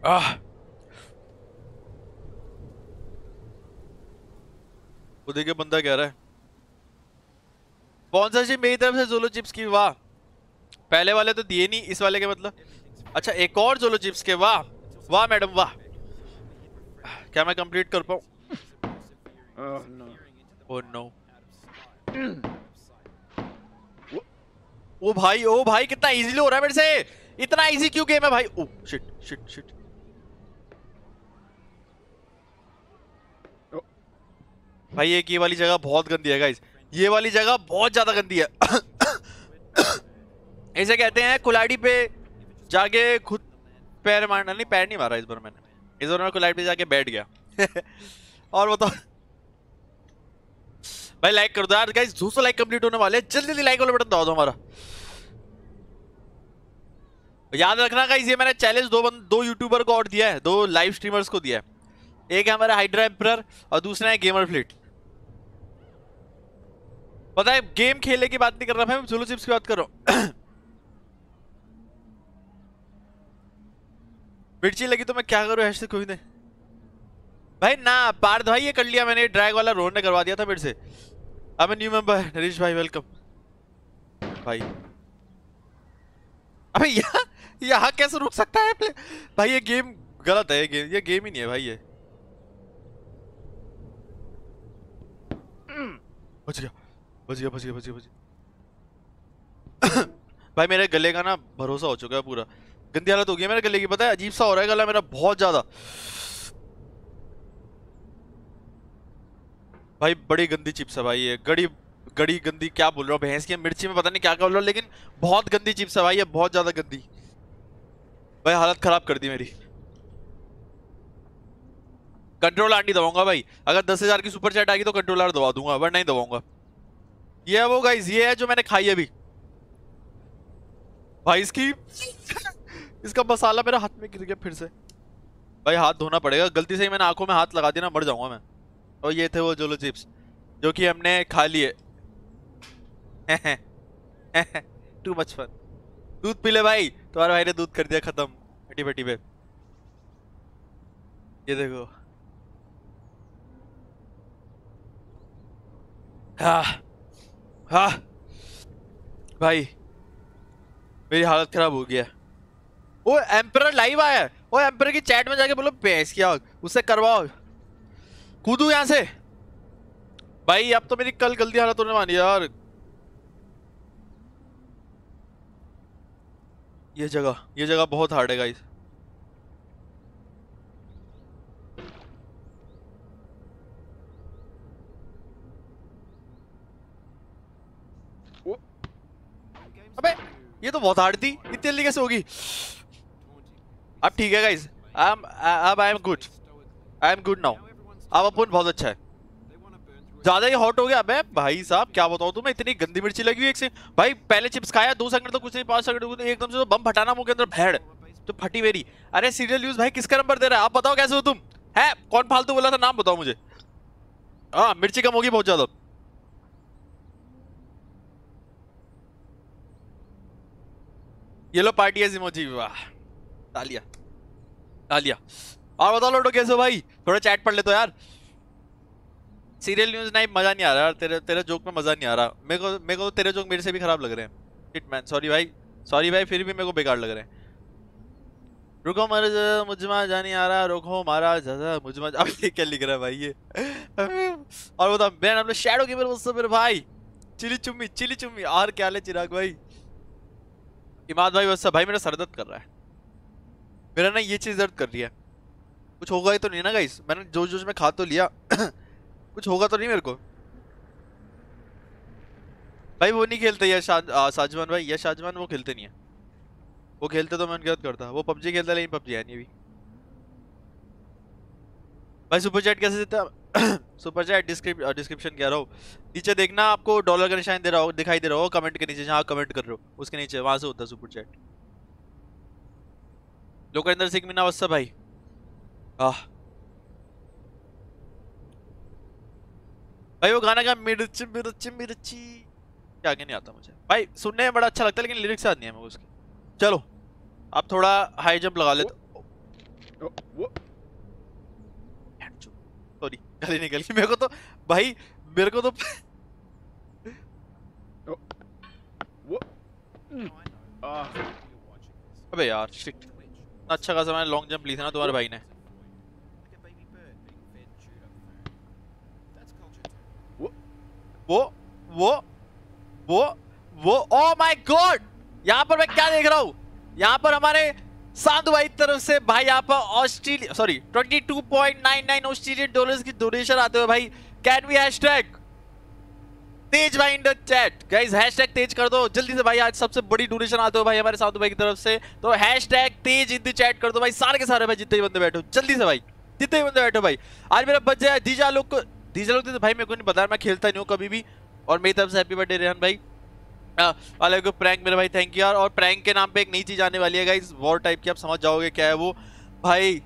आह वो देखिए बंदा कह रहा है जी मेरी तरफ से जोलो चिप्स की वाह पहले वाले तो दिए नहीं इस वाले के मतलब अच्छा एक और जोलो चिप्स के वाह वाह मैडम वाह क्या मैं कंप्लीट कर पाऊ Oh no. Oh no. भाई ओ भाई कितना इजीली हो रहा है मेरे से इतना इजी क्यों गेम है भाई ओ शिट शिट शिट भाई एक ये वाली जगह बहुत गंदी है गाइस ये वाली जगह बहुत ज्यादा गंदी है ऐसे कहते हैं कुलाड़ी पे जाके खुद पैर मारना नहीं पैर नहीं मारा इस बार मैंने इस बार मैं कुलाड़ी पे जाके बैठ गया [LAUGHS] और बताओ तो- भाई लाइक कर दो यार गाइस 200 लाइक कंप्लीट होने वाले हैं जल्दी जल्दी लाइक वाला बटन दबा दो हमारा याद रखना गाइस ये मैंने चैलेंज दो बंद दो यूट्यूबर को और दिया है दो लाइव स्ट्रीमर्स को दिया है एक है हमारा हाइड्रा एम्पर और दूसरा है गेमर फ्लिट पता है गेम खेलने की बात नहीं कर रहा मैं सोलो चिप्स की बात कर रहा हूँ [CLEARS THROAT] मिर्ची लगी तो मैं क्या करूँ ऐसे कोई नहीं भाई ना पार्थ भाई ये कर लिया मैंने ड्रैग वाला रोड ने करवा दिया था मेरे से अब न्यू मेंबर नरेश भाई वेलकम भाई अबे यहाँ यहाँ कैसे रुक सकता है प्ले भाई ये गेम गलत है ये गेम ये गेम ही नहीं है भाई ये बच गया बच गया बच गया बच गया बच गया [COUGHS] भाई मेरे गले का ना भरोसा हो चुका है पूरा गंदी हालत हो गई है मेरे गले की पता है अजीब सा हो रहा है गला मेरा बहुत ज़्यादा भाई बड़ी गंदी चिप्स है भाई ये गड़ी गड़ी गंदी क्या बोल रहा हूँ भैंस की मिर्ची में पता नहीं क्या बोल रहा हूँ लेकिन बहुत गंदी चिप्स है भाई ये बहुत ज़्यादा गंदी भाई हालत ख़राब कर दी मेरी कंट्रोल आर नहीं दबाऊंगा भाई अगर दस हज़ार की सुपर चैट आएगी तो कंट्रोल आर दबा दूंगा वरना नहीं दबाऊंगा ये है वो गाइज ये है जो मैंने खाई अभी भाई इसकी इसका मसाला मेरा हाथ में गिर गया फिर से भाई हाथ धोना पड़ेगा गलती से ही मैंने आंखों में हाथ लगा दिया ना मर जाऊंगा मैं और ये थे वो जोलो चिप्स जो कि हमने खा लिए टू मच फन दूध पी ले भाई तुम्हारे भाई ने दूध कर दिया खत्म फटी फटी पे ये देखो हाँ हाँ भाई मेरी हालत खराब हो गया है ओ एम्पर लाइव आया है ओ एम्पर की चैट में जाके बोलो पैस किया आग उससे करवाओ कूदू यहाँ से भाई अब तो मेरी कल गलती हालत होने मानी यार ये जगह ये जगह बहुत हार्ड है गाइस अबे ये तो बहुत हार्ड थी इतनी जल्दी कैसे होगी अब ठीक है गाइज अब I am good I am good now अब अपन बहुत अच्छा है ज्यादा ही हॉट हो गया मैं भाई साहब क्या बताऊं तुम्हें इतनी गंदी मिर्ची लगी हुई एक से भाई पहले चिप्स खाया दो सेकंड तो कुछ नहीं पांच सेकंड तो एकदम से तो बम फटाना मुंह के अंदर भेड़ तो फटी मेरी अरे सीरियल यूज भाई किसका नंबर दे रहा है आप बताओ कैसे हो तुम है कौन फालतू बोला था नाम बताओ मुझे हाँ मिर्ची कम होगी बहुत ज्यादा ये लो पार्टी है जिमोजी वाह तालिया तालिया और बताओ लोटो कैसे भाई थोड़ा चैट पढ़ ले तो यार सीरियल न्यूज नहीं मजा नहीं आ रहा तेरे तेरे जोक में मजा नहीं आ रहा मेरे को मेरे को तेरे जोक मेरे से भी खराब लग रहे हैं शिट मैन सॉरी भाई सॉरी भाई फिर भी मेरे को बेकार लग रहे हैं रुको मर मुझमा आ रहा मारा मुझमा अब ये क्या लिख रहा है भाई ये और हम लोग मेरे भाई चिली चुम्मी चिली चुम्मी और क्या ले चिराग भाई इमाद भाई भाई मेरा सरदर्द कर रहा है मेरा ना ये चीज़ दर्द कर रही है कुछ होगा ही तो नहीं ना गाइस मैंने जोश जोश में खा तो लिया [COUGHS] कुछ होगा तो नहीं मेरे को भाई वो नहीं खेलते यश साजमान भाई यश साजमान वो खेलते नहीं है वो खेलते तो मैं उनके करता वो पबजी खेलता लेकिन पबजी है नहीं अभी भाई सुपर चैट कैसे देता सुपर चैट डिस्क्रिप्शन कह रहा हूँ नीचे देखना आपको डॉलर का निशान दे रहा हो दिखाई दे रहा हो कमेंट के नीचे जहाँ कमेंट कर रहे हो उसके नीचे वहाँ से होता है सुपर चैट लोकेंद्र सिंह मीना वत्सा भाई आह भाई वो गाना क्या मिर्च मिर्च मिर्ची क्या आगे नहीं आता मुझे भाई सुनने में बड़ा अच्छा लगता है लेकिन लिरिक्स याद नहीं है मुझे उसकी चलो आप थोड़ा हाई जंप लगा लेते सॉरी गली निकल गई मेरे को तो भाई मेरे को तो अबे यार शिट इतना अच्छा खासा मैंने लॉन्ग जंप ली थी ना तुम्हारे भाई ने वो वो वो वो ओ माय गॉड यहाँ पर मैं क्या देख रहा हूँ यहाँ पर हमारे साधु भाई तरफ से भाई यहाँ पर ऑस्ट्रेलिया सॉरी 22.99 ऑस्ट्रेलियन डॉलर्स की डोनेशन आते हुए भाई कैन वी हैशटैग तेज भाई इन चैट गाइज हैशटैग तेज कर दो जल्दी से भाई आज सबसे बड़ी डोनेशन आते हो भाई हमारे साथ भाई की तरफ से तो हैशटैग तेज इन चैट कर दो भाई सारे के सारे भाई जितने बंदे बैठो जल्दी से भाई जितने बंदे बैठो भाई आज मेरा बच्चा है दीजा लोग को दीजा लोग तो भाई मेरे को नहीं पता मैं खेलता नहीं हूँ कभी भी और मेरी तरफ से हैप्पी बर्थडे रेहन भाई अलग को प्रैंक मेरे भाई थैंक यू यार और प्रैंक के नाम पे एक नई चीज़ आने वाली है गाइज वॉर टाइप की आप समझ जाओगे क्या है वो भाई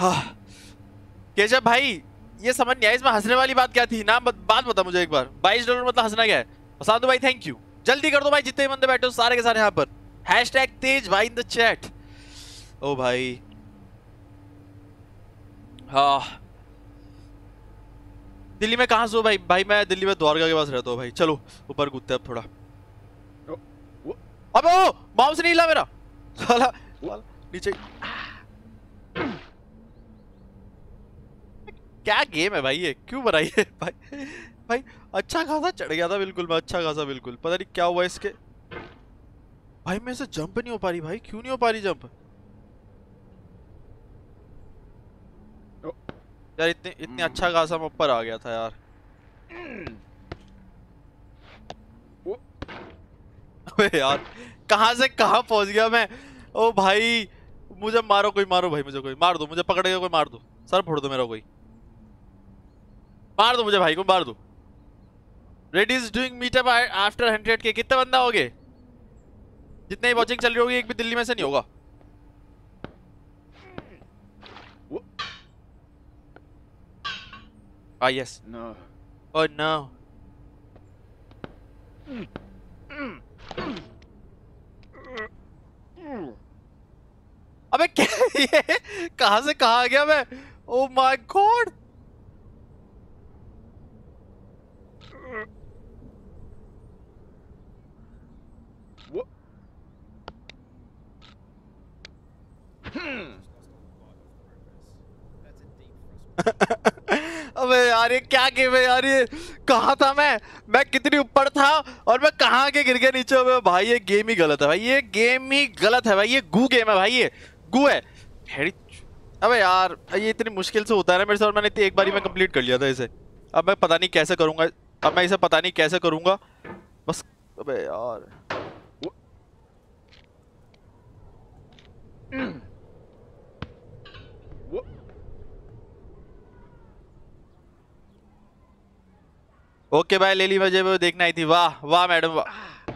हाँ केशव भाई ये समझ नहीं आया इसमें हंसने वाली बात क्या थी ना बात बता मुझे एक बार बाईस डॉलर मतलब हंसना क्या है साधु भाई थैंक यू जल्दी कर दो भाई जितने बंदे बैठे हो सारे के सारे यहाँ पर हैश तेज भाई इन द चैट ओ भाई हाँ दिल्ली में कहाँ से हो भाई भाई मैं दिल्ली में द्वारका के पास रहता हूँ भाई चलो ऊपर कूदते अब थोड़ा अब माउस नहीं हिला मेरा नीचे क्या गेम है भाई ये क्यों बनाई है [LAUGHS] भाई भाई अच्छा खासा चढ़ गया था बिल्कुल मैं अच्छा खासा बिल्कुल पता नहीं क्या हुआ इसके भाई मैं से जंप नहीं हो पा रही भाई क्यों नहीं हो पा रही जंप यार इतने इतने hmm. अच्छा खासा मैं ऊपर आ गया था यार अबे यार कहां से कहां पहुंच गया मैं ओ भाई मुझे मारो कोई मारो भाई मुझे कोई मार दो मुझे पकड़ के कोई मार दो सर फोड़ दो मेरा कोई मार दो मुझे भाई को मार दो raid is doing meetup after hundred k कितना बंदा हो गए जितने ही वॉचिंग चल रही होगी एक भी दिल्ली में से नहीं होगा यस नो नो अबे क्या ये कहा से कहा आ गया मैं? Oh my god What? Hmm. [LAUGHS] अबे यार ये क्या गेम है यार ये कहा था मैं मैं कितनी ऊपर था और मैं कहा के गिर गया नीचे में भाई ये गेम ही गलत है भाई ये गेम ही गलत है भाई ये गु गेम है भाई ये गु है अबे यार ये इतनी मुश्किल से होता है ना मेरे साथ मैंने एक बार ही मैं कंप्लीट कर लिया था इसे अब मैं पता नहीं कैसे करूंगा अब मैं इसे पता नहीं कैसे करूंगा बस अबे यार ओके भाई ले ली मुझे वो देखना आई थी वाह वाह मैडम वाह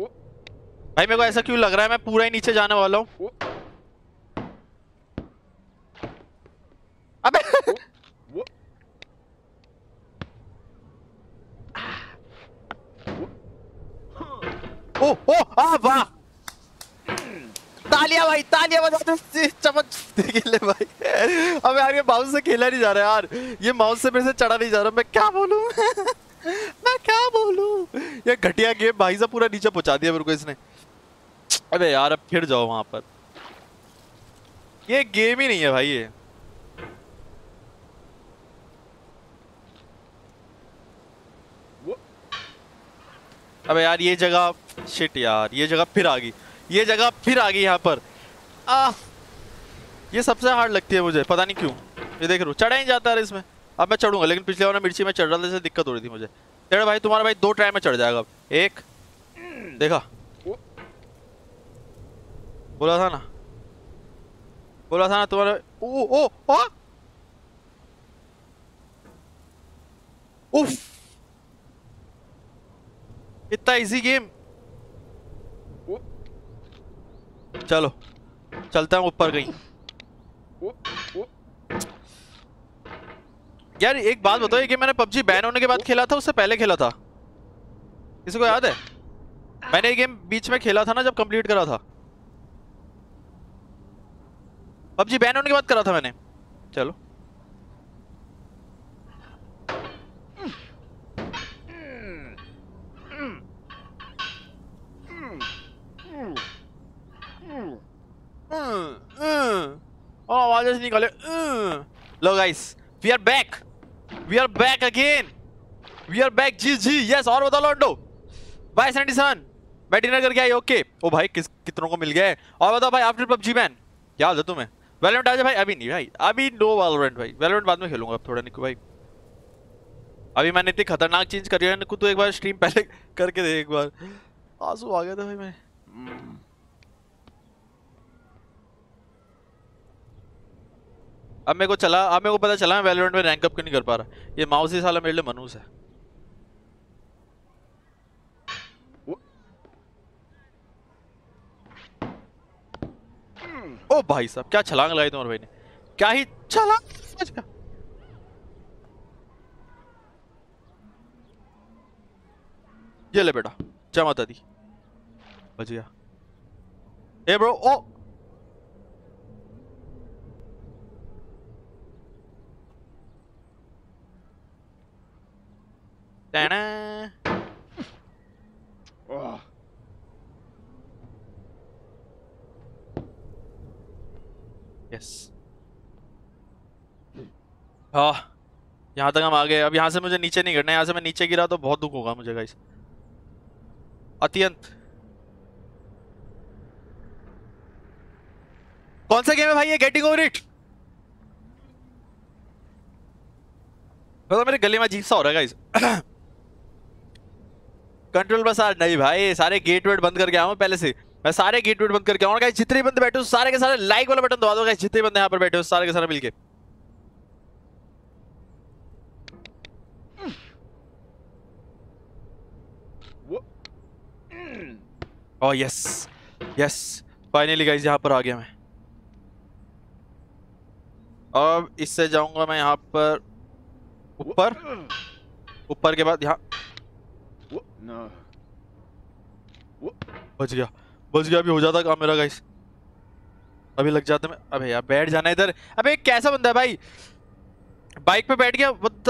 भाई मेरे को ऐसा क्यों लग रहा है मैं पूरा ही नीचे जाने वाला हूँ से खेला नहीं जा रहा ये गेम [LAUGHS] पूरा नीचे दिया मेरे को इसने अबे यार अब फिर जाओ पर ये गेम ही नहीं है भाई ये अबे यार ये जगह शिट यार ये जगह फिर आ गई ये जगह फिर आ गई यहाँ पर आ, ये सबसे हार्ड लगती है मुझे पता नहीं क्यों ये देख रू चढ़ा ही जाता है इसमें अब मैं चढ़ूंगा लेकिन पिछले बार मिर्ची में चढ़ रहा था दिक्कत हो रही थी मुझे चढ़ भाई तुम्हारा भाई दो ट्राई में चढ़ जाएगा अब एक देखा बोला था ना बोला था ना तुम्हारा ओ ओ उफ इतना इजी गेम चलो चलता हूँ ऊपर गई यार एक बात बताओ कि मैंने पबजी बैन होने के बाद खेला था उससे पहले खेला था किसी को याद है मैंने ये गेम बीच में खेला था ना जब कंप्लीट करा था पबजी बैन होने के बाद करा था मैंने चलो ओ आवाज ऐसे निकाले लो guys we are back we are back again we are back जी जी यस और बताओ लॉन्डो बाय सैंडी सन मैं डिनर करके आई ओके ओ भाई किस कितनों को मिल गया है और बताओ भाई आफ्टर पबजी मैन क्या हाल है तुम्हें वैलोरेंट आ भाई अभी नहीं भाई अभी नो वैलोरेंट भाई वैलोरेंट बाद में खेलूंगा अब थोड़ा निको भाई अभी मैंने इतनी खतरनाक चीज करी है तो एक बार स्ट्रीम पहले [LAUGHS] करके दे एक बार आंसू आ गया था भाई मैं hmm. अब मेरे को चला अब मेरे को पता चला मैं वेलोरेंट में रैंक अप क्यों नहीं कर पा रहा ये माउस ही साला मेरे लिए मनूस है hmm. ओ भाई साहब क्या छलांग लगाई तुम्हारे भाई ने क्या ही छलांग ये ले बेटा जय माता दी बच गया ए ब्रो ओ da da Oh. Yes. Oh. यहाँ तक हम आ गए अब यहाँ से मुझे नीचे नहीं गिरना यहाँ से मैं नीचे गिरा तो बहुत दुख होगा मुझे गाइस अत्यंत कौन सा गेम है भाई ये गेटिंग ओवर इट मेरे गले में अजीब सा हो रहा है गाइस [CLEARS THROAT] कंट्रोल बस आज नहीं भाई सारे गेट वेट बंद करके आऊँ पहले से मैं सारे गेट वेट बंद करके आऊँ जितने बंद बैठे हो सारे के सारे लाइक वाला बटन दबा दो जितने बंद यहाँ पर बैठे हो सारे के सारे मिलके oh yes yes finally guys यहाँ पर आ गया मैं अब इससे जाऊंगा मैं यहाँ पर ऊपर ऊपर के बाद यहाँ बच गया बच गया अभी हो जाता काम मेरा गाइस अभी लग जाते मैं अबे यार बैठ जाना इधर अबे एक कैसा बंदा है भाई बाइक पे बैठ गया what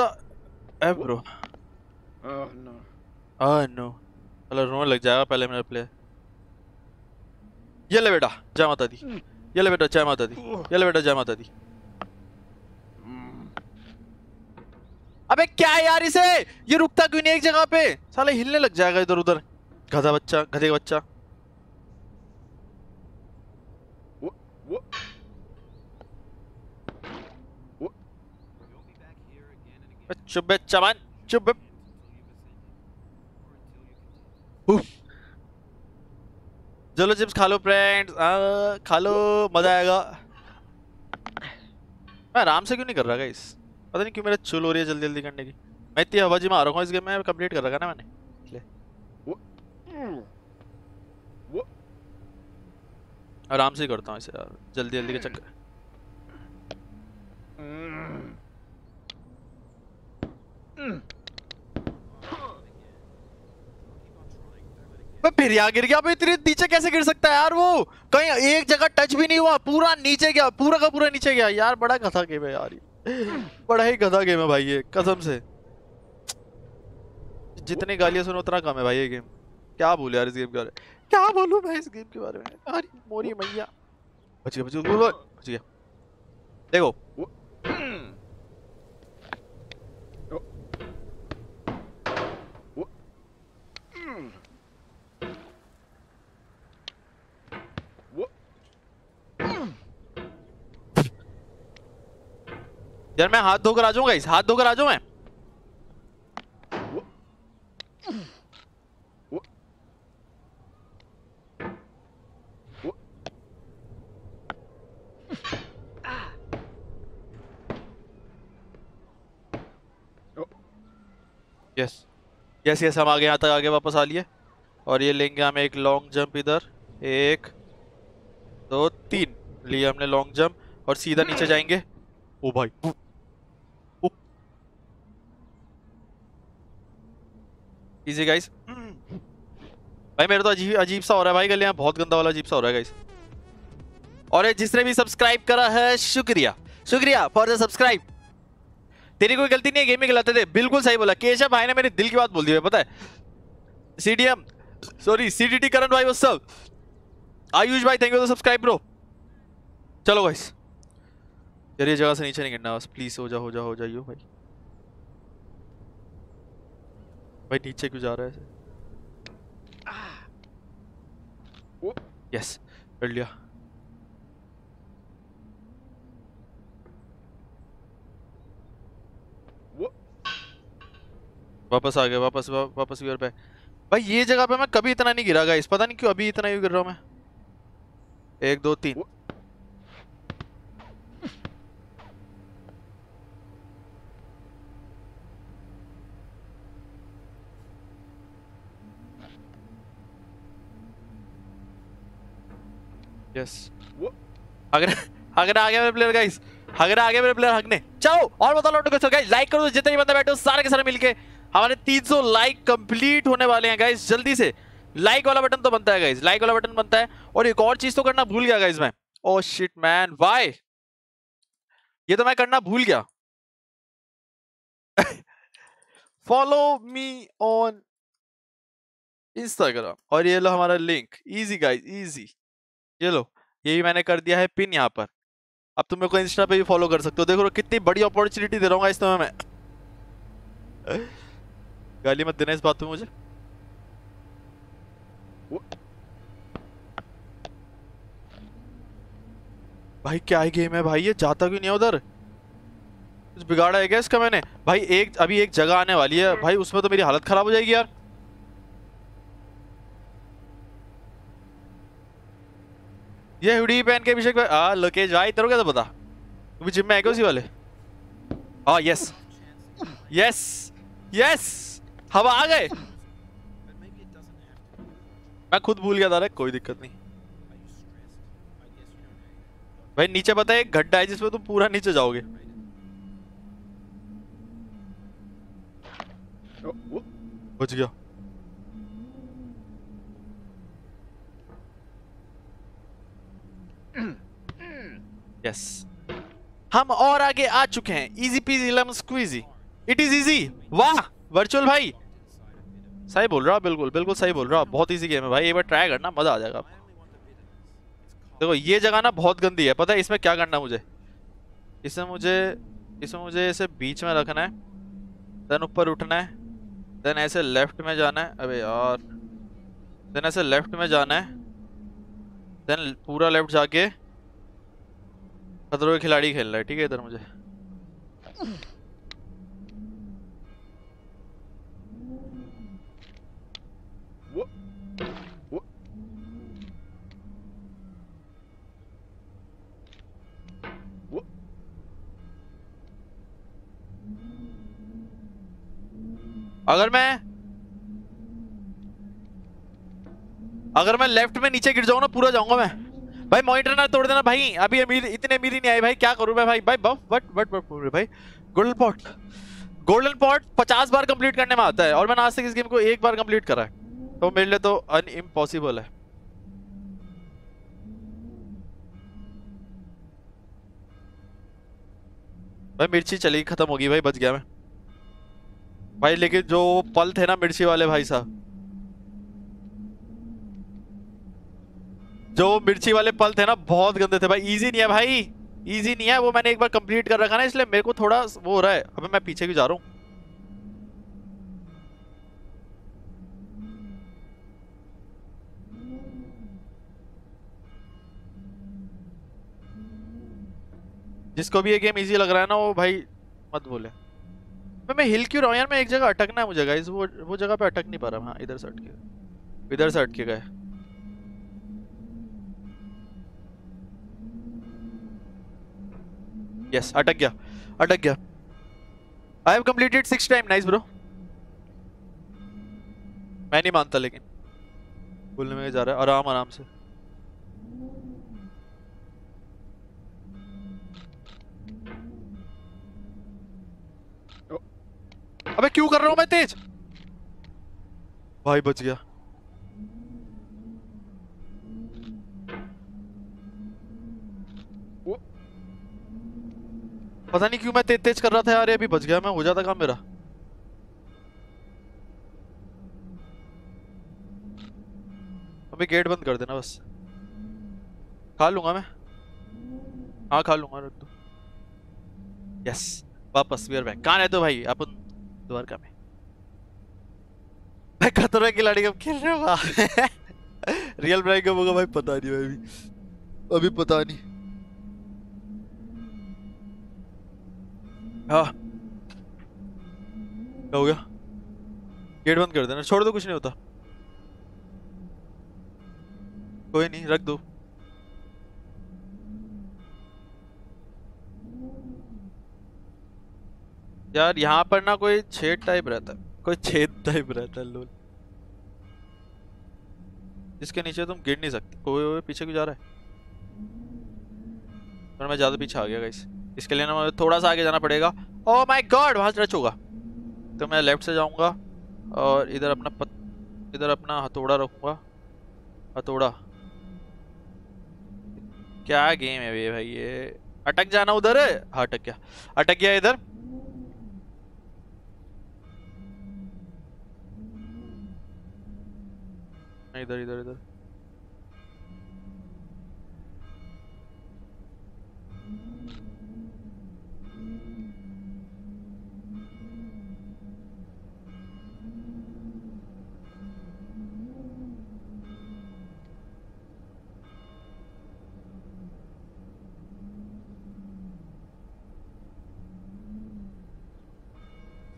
a bro oh no oh no चलो रोने लग जाएगा पहले मेरा प्लेयर ये ले बेटा जय माता दी ये ले बेटा जय माता दी oh. ये ले बेटा जय माता दी अबे क्या यार इसे ये रुकता क्यों नहीं एक जगह पे साले हिलने लग जाएगा इधर उधर गधा बच्चा गधे का बच्चा चुप चुप चलो चिप्स खा लो फ्रेंड्स खा लो मजा आएगा मैं आराम से क्यों नहीं कर रहा गाइस पता नहीं क्यों मेरा चुल हो रही है जल्दी जल्दी करने की मैं इतनी आवाजी मार रहा हूँ इस गेम में कंप्लीट कर रखा ना मैंने hmm. आराम से करता हूँ इसे यार जल्दी जल्दी के hmm. चक्कर hmm. मैं फिर यहाँ गिर गया इतने नीचे कैसे गिर सकता है यार वो कहीं एक जगह टच भी नहीं हुआ पूरा नीचे गया पूरा का पूरा नीचे गया यार बड़ा कथा गेम है यार ये बड़ा ही गंदा गेम है भाई ये कसम से जितनी गालियां सुनो उतना कम है भाई ये गेम क्या बोले यार इस गेम के बारे में क्या बोलू मैं इस गेम के बारे में अरे मोरी मैया बच गया बच गया बच गया देखो यार मैं हाथ धोकर आ जाऊंगा इस हाथ धोकर आ जाऊं यस यस यस हम आगे यहाँ तक आगे वापस आ लिए और ये लेंगे हम एक लॉन्ग जंप इधर एक दो तीन लिए हमने लॉन्ग जंप और सीधा नीचे जाएंगे ओ भाई इजी गाइस भाई मेरे तो अजीब अजीब सा हो रहा है भाई गले यहाँ बहुत गंदा वाला अजीब सा हो रहा है गाइस और जिसने भी सब्सक्राइब करा है शुक्रिया शुक्रिया फॉर द सब्सक्राइब तेरी कोई गलती नहीं है गेमिंग गलाते थे बिल्कुल सही बोला केशव भाई ने मेरे दिल की बात बोल दी है पता है सीडीएम सॉरी सीडीटी करण भाई वो सब आयुष भाई थैंक यू सब्सक्राइब ब्रो चलो गाइस यार जगह से नीचे नहीं गिरना बस प्लीज हो जा हो जा हो जाइयो भाई भाई नीचे क्यों जा रहा है यस कर लिया वापस आ गया वापस वा, वापस घर पे भाई ये जगह पे मैं कभी इतना नहीं गिरा गाइस पता नहीं क्यों अभी इतना ही गिर रहा हूँ मैं एक दो तीन यस हगना आ गया मेरे प्लेयर गाइस हगना आ गया मेरे प्लेयर हगने चलो और बताओ लोटो कुछ गाइस लाइक करो जितने भी बंदे बैठे हो सारे के सारे मिलके हमारे 300 लाइक कंप्लीट होने वाले हैं गाइस जल्दी से लाइक वाला बटन तो बनता है गाइस लाइक वाला बटन बनता है और एक और चीज तो करना भूल गया गाइस मैं ओह शिट मैन व्हाई ये तो मैं करना भूल गया फॉलो मी ऑन इंस्टाग्राम और ये लो हमारा लिंक इजी गाइस इजी ये लो ये भी मैंने कर दिया है पिन यहाँ पर अब तुम मेरे को इंस्टा पे भी फॉलो कर सकते हो देखो कितनी बड़ी अपॉर्चुनिटी दे रहा हूँ इस समय मैं गाली मत देना इस बात में मुझे भाई क्या ही गेम है भाई ये जाता क्यों नहीं है उधर कुछ बिगाड़ा है क्या इसका मैंने भाई एक अभी एक जगह आने वाली है भाई उसमें तो मेरी हालत ख़राब हो जाएगी यार ये हुडी पहन के अभिषेक भाई हां लोकेश भाई तेरे क्या तो पता भी जिम में है आए उसी वाले हां यस यस यस हम आ गए मैं खुद भूल गया था रे कोई दिक्कत नहीं भाई नीचे पता है एक गड्ढा है जिसमें तुम पूरा नीचे जाओगे बच गया yes. हम और आगे आ चुके हैं easy peasy lemon squeezy it is easy वाह वर्चुअल भाई सही बोल रहा बिल्कुल बिल्कुल सही बोल रहा बहुत इजी गेम है भाई एक बार ट्राई करना मजा आ जाएगा देखो ये जगह ना बहुत गंदी है पता है इसमें क्या करना मुझे इसमें मुझे इसमें मुझे इसे बीच में रखना है देन ऊपर उठना है देन ऐसे लेफ्ट में जाना है अबे यार देन ऐसे लेफ्ट में जाना है देन पूरा लेफ्ट जाके खतरों के खिलाड़ी खेल रहा है ठीक है इधर मुझे अगर मैं अगर मैं लेफ्ट में नीचे गिर जाऊँ ना पूरा जाऊंगा मैं भाई मॉनिटर ना तोड़ देना भाई अभी अमीर इतने अमीर नहीं आए भाई क्या करूँ मैं भाई भाई बफ बट बट बट भाई गोल्डन पॉट गोल्डन पॉट पचास बार कंप्लीट करने में आता है और मैंने आज तक इस गेम को एक बार कंप्लीट करा है तो मेरे लिए तो अन इम्पॉसिबल है भाई मिर्ची चली खत्म होगी भाई बच गया मैं भाई लेकिन जो पल थे ना मिर्ची वाले भाई साहब जो मिर्ची वाले पल थे ना बहुत गंदे थे भाई इजी नहीं है भाई इजी नहीं है वो मैंने एक बार कंप्लीट कर रखा ना इसलिए मेरे को थोड़ा वो हो रहा है अबे मैं पीछे क्यों जा रहा हूँ जिसको भी ये गेम इजी लग रहा है ना वो भाई मत बोले मैं मैं हिल क्यों रहा हूँ यार मैं एक जगह अटकना है मुझे गाइस वो वो जगह पे अटक नहीं पा रहा हाँ इधर से अटके इधर से अटके गए यस अटक गया अटक गया I have completed six time nice bro मैं नहीं मानता लेकिन बोलने में जा रहा है आराम आराम से अबे क्यों कर रहा हूं मैं तेज भाई बच गया पता नहीं क्यों मैं तेज तेज कर रहा था यार अभी बच गया मैं हो जाता काम मेरा अभी गेट बंद कर देना बस खा लूंगा मैं हाँ खा लूंगा रख दो यस वापस वीर बैंक कहाँ रहते तो भाई अपन द्वारका में भाई खतरों की लड़ाई कब खेल रहे हो रियल ब्राइक कब होगा भाई पता नहीं भाई अभी अभी पता नहीं हाँ क्या हो गया गेट बंद कर देना छोड़ दो कुछ नहीं होता कोई नहीं रख दो यार यहाँ पर ना कोई छेद टाइप रहता है कोई छेद टाइप रहता है लोल जिसके नीचे तुम गिर नहीं सकते कोई पीछे क्यों जा रहा है पर मैं ज़्यादा पीछे आ गया गाइस इसके लिए ना मुझे थोड़ा सा आगे जाना पड़ेगा ओ माई गॉड वहाँ टच होगा तो मैं लेफ्ट से जाऊँगा और इधर अपना पत... इधर अपना हथौड़ा रखूँगा हथौड़ा क्या गेम है ये भाई ये अटक जाना उधर है हाँ अटक गया अटक गया इधर इधर इधर इधर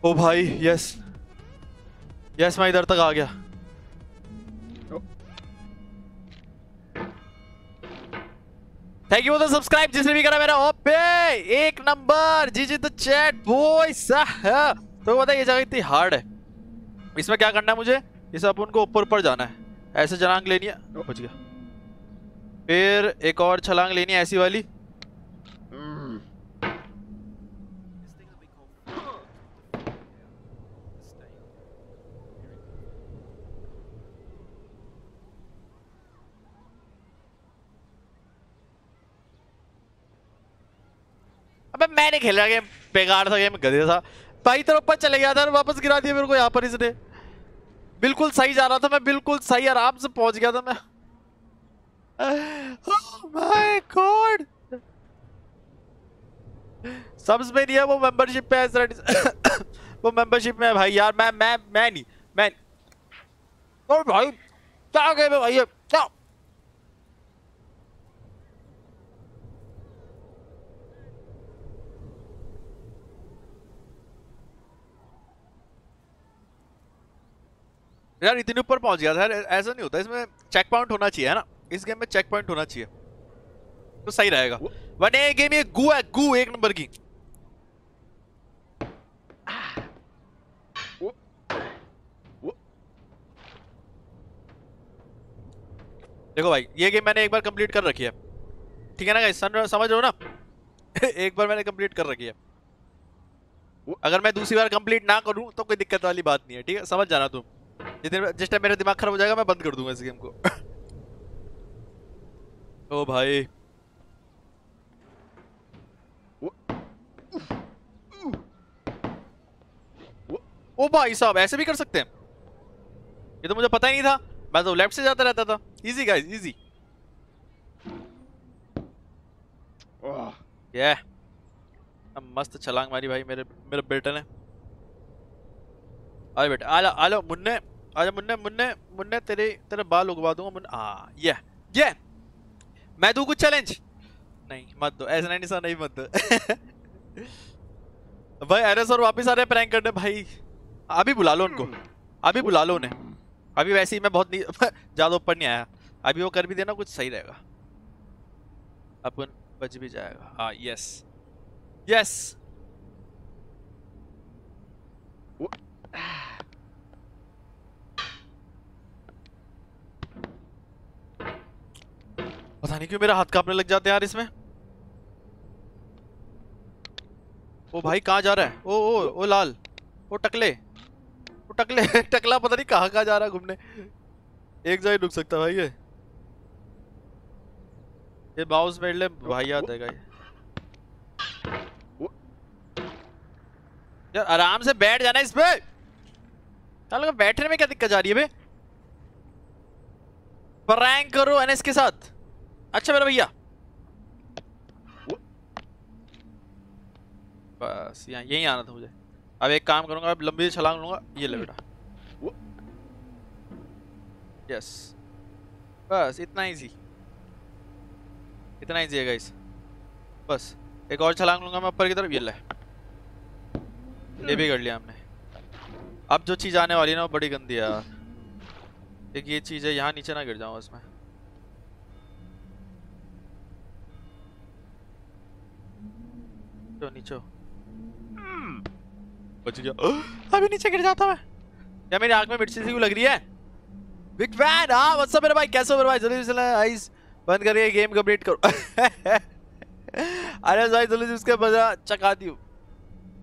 ओ भाई यस यस मैं इधर तक आ गया थैंक यू सब्सक्राइब जिसने भी करा मेरा ओपे एक नंबर जी जी तो चैट तो बता ये जगह इतनी हार्ड है इसमें क्या करना है मुझे इस अपन को ऊपर ऊपर जाना है ऐसे छलांग लेनी है बच गया फिर एक और छलांग लेनी है ऐसी वाली अबे मैंने खेला गेम बेकार था गेम गधे था भाई तरफ ऊपर चले गया था वापस गिरा दिया मेरे को यहाँ पर इसने बिल्कुल सही जा रहा था मैं बिल्कुल सही आराम से पहुंच गया था मैं माय oh गॉड सब्स में नहीं है वो मेंबरशिप पे है [COUGHS] वो मेंबरशिप में है भाई यार मैं मैं मैं नहीं मैं और भाई क्या गेम है भाई यार इतने ऊपर पहुंच गया था यार ऐसा नहीं होता इसमें चेक पॉइंट होना चाहिए है ना इस गेम में चेक पॉइंट होना चाहिए तो सही रहेगा वन ए गेम ये गु है गु एक नंबर की देखो भाई ये गेम मैंने एक बार कंप्लीट कर रखी है ठीक है ना गाइस समझ रहे हो ना [LAUGHS] एक बार मैंने कंप्लीट कर रखी है अगर मैं दूसरी बार कंप्लीट ना करूं तो कोई दिक्कत वाली बात नहीं है ठीक है समझ जाना तुम जितने जिस टाइम मेरा दिमाग खराब हो जाएगा मैं बंद कर दूंगा इस गेम को ओ भाई ओ भाई साहब ऐसे भी कर सकते हैं ये तो मुझे पता ही नहीं था मैं तो लेफ्ट से जाता रहता था इजी गाइस इजी ये अब मस्त छलांग मारी भाई मेरे मेरे बेटे ने अरे बेटा आलो आलो मुन्ने अच्छा मुन्ने मुन्ने मुन्ने तेरे तेरे बाल उगवा दूंगा मुन्ने आ ये ये मैं दू कुछ चैलेंज नहीं मत दो ऐसा नहीं सर नहीं मत दो [LAUGHS] भाई अरे सर वापस आ रहे प्रैंक करने भाई अभी बुला लो उनको अभी बुला लो उन्हें अभी वैसे ही मैं बहुत [LAUGHS] ज़्यादा ऊपर नहीं आया अभी वो कर भी देना कुछ सही रहेगा अपन बच भी जाएगा हाँ यस यस पता नहीं क्यों मेरा हाथ कांपने लग जाते हैं यार इसमें ओ भाई कहाँ जा रहा है ओ ओ ओ लाल ओ टकले ओ टकले [LAUGHS] टकला पता नहीं कहाँ कहाँ जा रहा है घूमने एक जगह रुक सकता भाई ये ये बाउस मेड ले भाई याद है गाई यार आराम से बैठ जाना इस पे बैठने में क्या दिक्कत जा रही है भाई प्रैंक करो एनएस के साथ अच्छा मेरा भैया बस यहाँ यहीं आना था मुझे अब एक काम करूँगा अब लंबी छलांग लूँगा ये ले बेटा यस बस इतना इजी इतना इजी है गाइस बस एक और छलांग लूँगा मैं ऊपर की तरफ ये ले ये भी कर लिया हमने अब जो चीज़ आने वाली है ना वो बड़ी गंदी है यार एक ये चीज़ है यहाँ नीचे ना गिर जाऊँ उसमें नीचो नीचो hmm. बच गया अभी नीचे गिर जाता मैं क्या मेरी आंख में मिर्ची सी लग रही है बिग फैन हां व्हाट्स अप मेरे भाई कैसे हो मेरे भाई जल्दी से आइस बंद करके गेम कंप्लीट करो [LAUGHS] अरे भाई जल्दी से उसके बजा चका दियो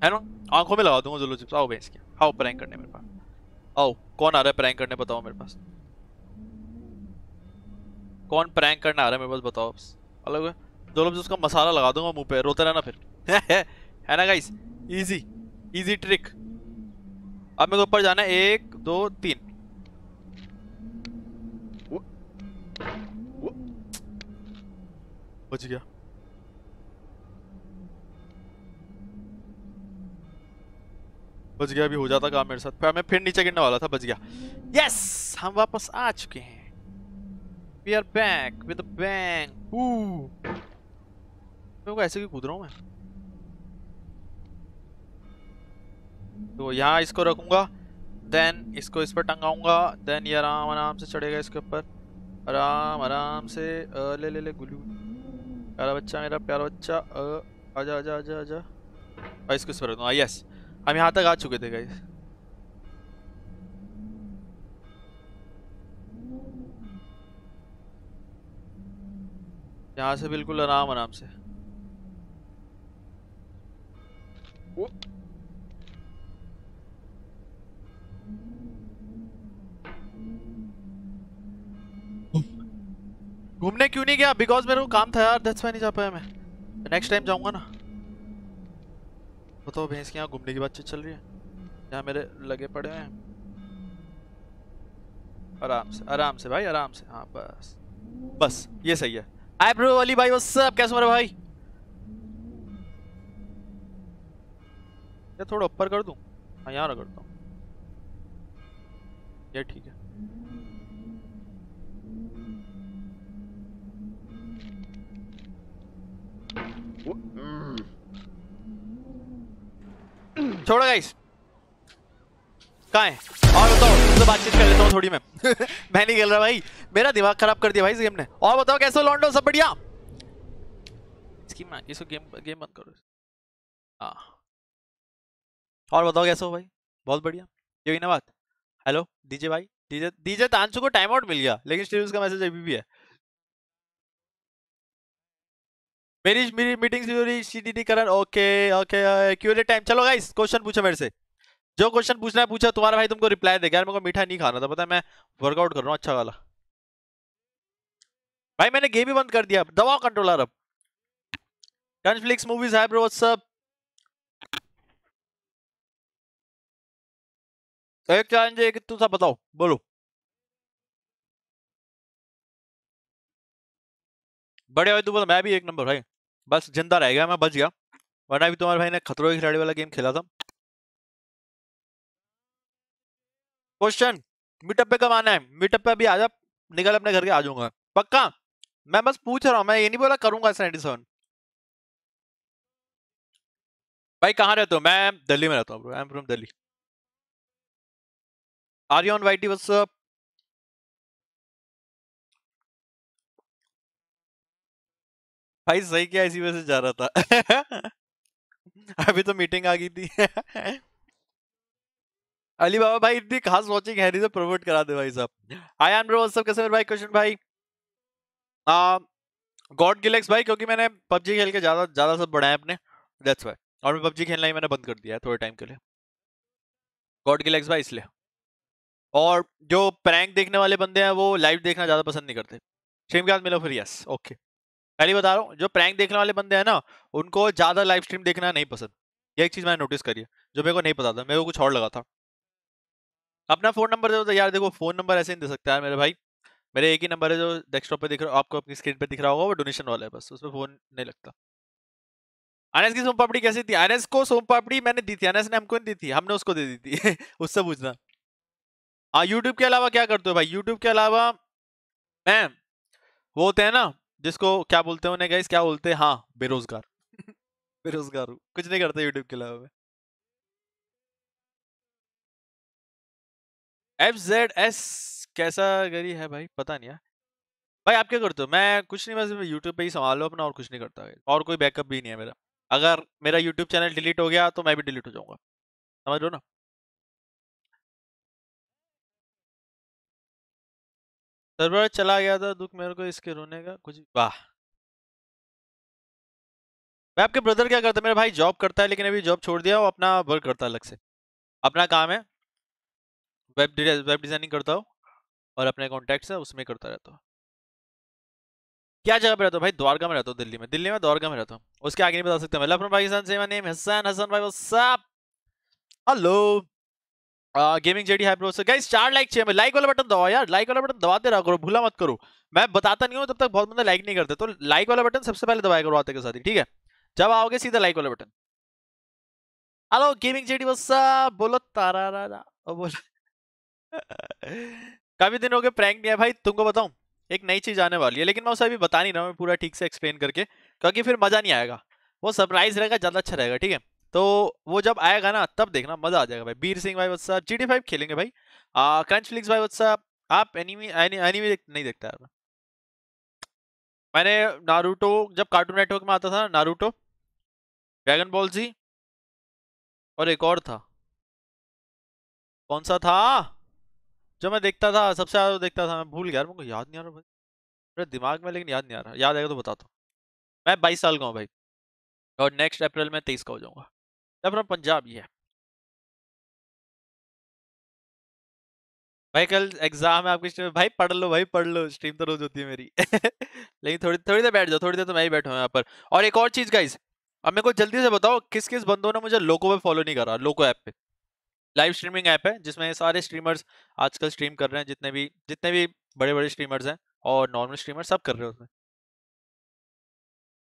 है ना आंखों में लगा दूंगा जल्दी चिप्स आओ भाई इसके आओ प्रैंक करने मेरे पास आओ कौन आ रहा है प्रैंक करने बताओ मेरे पास कौन प्रैंक करने आ रहा है मेरे पास बताओ अलग है जुलू चिप्स उसका मसाला लगा दूंगा मुंह पे रोते रहना फिर [LAUGHS] है ना गाइस इजी इजी ट्रिक अब मेरे को ऊपर जाना है एक दो तीन बच गया बच गया अभी हो जाता काम मेरे साथ फिर मैं फिर नीचे गिरने वाला था बच गया यस हम वापस आ चुके हैं we are back with bang ऐसे क्यों कूद रहा हूँ मैं तो यहाँ इसको रखूँगा देन इसको इस पर टंगाऊँगा देन ये आराम आराम से चढ़ेगा इसके ऊपर आराम आराम से आ, ले ले ले गुल्लू प्यारा बच्चा मेरा प्यारा बच्चा आ, जा जा आ आ जा आ जा और इसको इस पर रखूँगा यस हम यहाँ तक आ चुके थे गाइस यहाँ से बिल्कुल आराम आराम से घूमने क्यों नहीं गया बिकॉज मेरे को काम था यार दस नहीं जा पाया मैं नेक्स्ट टाइम जाऊंगा ना बताओ तो भैंस के यहाँ घूमने की बातचीत चल रही है यहाँ मेरे लगे पड़े हैं आराम से आराम से भाई आराम से हाँ बस बस ये सही है आई ब्रो अली भाई सब कैसे मेरे भाई ये थोड़ा ऊपर कर दूँ हाँ यहाँ रगड़ता हूँ ये ठीक है छोड़ो गाइस कहाँ है और बताओ तो बातचीत कर लेता हूँ थोड़ी मैं [LAUGHS] मैं नहीं खेल रहा भाई मेरा दिमाग खराब कर दिया भाई इस गेम ने और बताओ कैसे लॉन्डो सब बढ़िया इसकी माँ इसको गेम गेम बंद करो हाँ और बताओ कैसे हो भाई बहुत बढ़िया यही ना बात हेलो डीजे भाई डीजे डीजे तांशु को टाइम आउट मिल गया लेकिन स्टीव का मैसेज अभी भी है मेरी मेरी मीटिंग से जुड़ी करण ओके ओके क्यूरे टाइम चलो गाइस क्वेश्चन पूछो मेरे से जो क्वेश्चन पूछना है पूछा तुम्हारा भाई तुमको रिप्लाई देगा यार मेरे को मीठा नहीं खाना था पता है मैं वर्कआउट कर रहा हूँ अच्छा वाला भाई मैंने गेम ही बंद कर दिया दबाओ कंट्रोलर अब कंफ्लिक्स मूवीज है ब्रो सब तो एक चैलेंज है तू सब बताओ बोलो बड़े भाई तू बोला मैं भी एक नंबर भाई बस जिंदा रह गया मैं बच गया वरना भी तुम्हारे भाई ने खतरों के खिलाड़ी वाला गेम खेला था क्वेश्चन मीटअप पे कब आना है मीटअप पे अभी आ जा निकल अपने घर के आ जाऊंगा पक्का मैं बस पूछ रहा हूँ मैं ये नहीं बोला करूंगा सेवेंटी सेवन भाई कहाँ रहते हो मैं दिल्ली में रहता हूँ I am from Delhi Aryan YT what's up भाई सही क्या इसी वजह से जा रहा था [LAUGHS] अभी तो मीटिंग आ गई थी [LAUGHS] अली बाबा भाई इतनी खास वॉचिंग है नहीं तो प्रमोट करा दे भाई साहब आई एम ब्रो सब कैसे भाई क्वेश्चन भाई गॉड गिलेक्स भाई क्योंकि मैंने पबजी खेल के ज़्यादा ज़्यादा सब बढ़ाए अपने दैट्स वाई और मैं पबजी खेलना ही मैंने बंद कर दिया है थोड़े टाइम के लिए गॉड गिलेक्स भाई इसलिए और जो प्रैंक देखने वाले बंदे हैं वो लाइव देखना ज़्यादा पसंद नहीं करते शेम के साथ मिलो फिर यस ओके पहले बता रहा हूँ जो प्रैंक देखने वाले बंदे हैं ना उनको ज़्यादा लाइव स्ट्रीम देखना नहीं पसंद ये एक चीज़ मैंने नोटिस करी जो मेरे को नहीं पता था मेरे को कुछ और लगा था अपना फ़ोन नंबर दे तो यार देखो फ़ोन नंबर ऐसे नहीं दे सकता यार मेरे भाई मेरे एक ही नंबर है जो डेस्कटॉप पे दिख रहा आपको अपनी स्क्रीन पे दिख रहा होगा वो डोनेशन वाला है बस उसमें फ़ोन नहीं लगता अनस की सोम पापड़ी कैसी थी अनस को सोम पापड़ी मैंने दी थी अनस ने हमको नहीं दी थी हमने उसको दे दी थी [LAUGHS] उससे पूछना हाँ यूट्यूब के अलावा क्या करते हो भाई यूट्यूब के अलावा मैं वो होते हैं ना जिसको क्या बोलते हैं उन्हें गाइस क्या बोलते हैं हाँ बेरोजगार [LAUGHS] बेरोजगार हूँ कुछ नहीं करते यूट्यूब के अलावा एफ जेड एस कैसा गरी है भाई पता नहीं यार भाई आप क्या करते हो मैं कुछ नहीं बस यूट्यूब पे ही संभाल लो अपना और कुछ नहीं करता और कोई बैकअप भी नहीं है मेरा अगर मेरा यूट्यूब चैनल डिलीट हो गया तो मैं भी डिलीट हो जाऊंगा समझ लो ना सरवर चला गया था दुख मेरे को इसके रोने का कुछ वाह मैं आपके ब्रदर क्या करता है मेरा भाई जॉब करता है लेकिन अभी जॉब छोड़ दिया वो अपना वर्क करता है अलग से अपना काम है वेब वेब डिजाइनिंग करता हूँ और अपने कॉन्टैक्ट्स है उसमें करता रहता हूँ क्या जगह पे रहता हूँ भाई द्वारका में रहता हूँ दिल्ली में दिल्ली में द्वारका में रहता हूँ उसके आगे नहीं बता सकते मैं लफ्र पाकिस्तान से मैं नेम हसन हसन भाई वो सब हेलो गेमिंग जेडी हाइप्रो से गाइस चार लाइक चाहिए लाइक वाला बटन दबाओ यार लाइक वाला बटन दबाते रहा करो भूला मत करो मैं बताता नहीं हूँ जब तक बहुत बंदा लाइक नहीं करते तो लाइक वाला बटन सबसे पहले दबाया करो आते के साथ ही ठीक है जब आओगे सीधा लाइक वाला बटन हेलो गेमिंग जेडी बस बोलो तारा राजा बोलो [LAUGHS] काफी दिन हो गए प्रैंक नहीं है भाई तुमको बताऊं एक नई चीज आने वाली है लेकिन मैं उसे अभी बता नहीं रहा हूँ पूरा ठीक से एक्सप्लेन करके क्योंकि फिर मजा नहीं आएगा वो सरप्राइज रहेगा ज्यादा अच्छा रहेगा ठीक है तो वो जब आएगा ना तब देखना मजा आ जाएगा भाई बीर सिंह भाई वत्सा जी टी फाइव खेलेंगे भाई क्रंच फ्लिक्स भाई वत्सा आप एनिमी एनिमी देख, नहीं देखता यार मैंने नारूटो जब कार्टून नेटवर्क में आता था नारूटो ड्रैगन बॉल जी और एक और था कौन सा था जो मैं देखता था सबसे ज़्यादा देखता था मैं भूल गया मुझे याद नहीं आ रहा भाई मेरे दिमाग में लेकिन याद नहीं आ रहा याद आएगा तो बताता हूँ मैं बाईस साल का हूँ भाई और नेक्स्ट अप्रैल में तेईस का हो जाऊँगा अपना ही है भाई कल एग्जाम है आपकी स्ट्रीम भाई पढ़ लो भाई पढ़ लो स्ट्रीम तो रोज होती है मेरी [LAUGHS] लेकिन थोड़ी थोड़ी देर बैठ जाओ थोड़ी देर तो मैं ही बैठा हूँ यहाँ पर और एक और चीज गाइज अब मेरे को जल्दी से बताओ किस किस बंदों ने मुझे लोको पे फॉलो नहीं करा लोको ऐप पे लाइव स्ट्रीमिंग ऐप है जिसमें सारे स्ट्रीमर्स आजकल स्ट्रीम कर रहे हैं जितने भी जितने भी बड़े बड़े स्ट्रीमर्स हैं और नॉर्मल स्ट्रीमर सब कर रहे हैं उसमें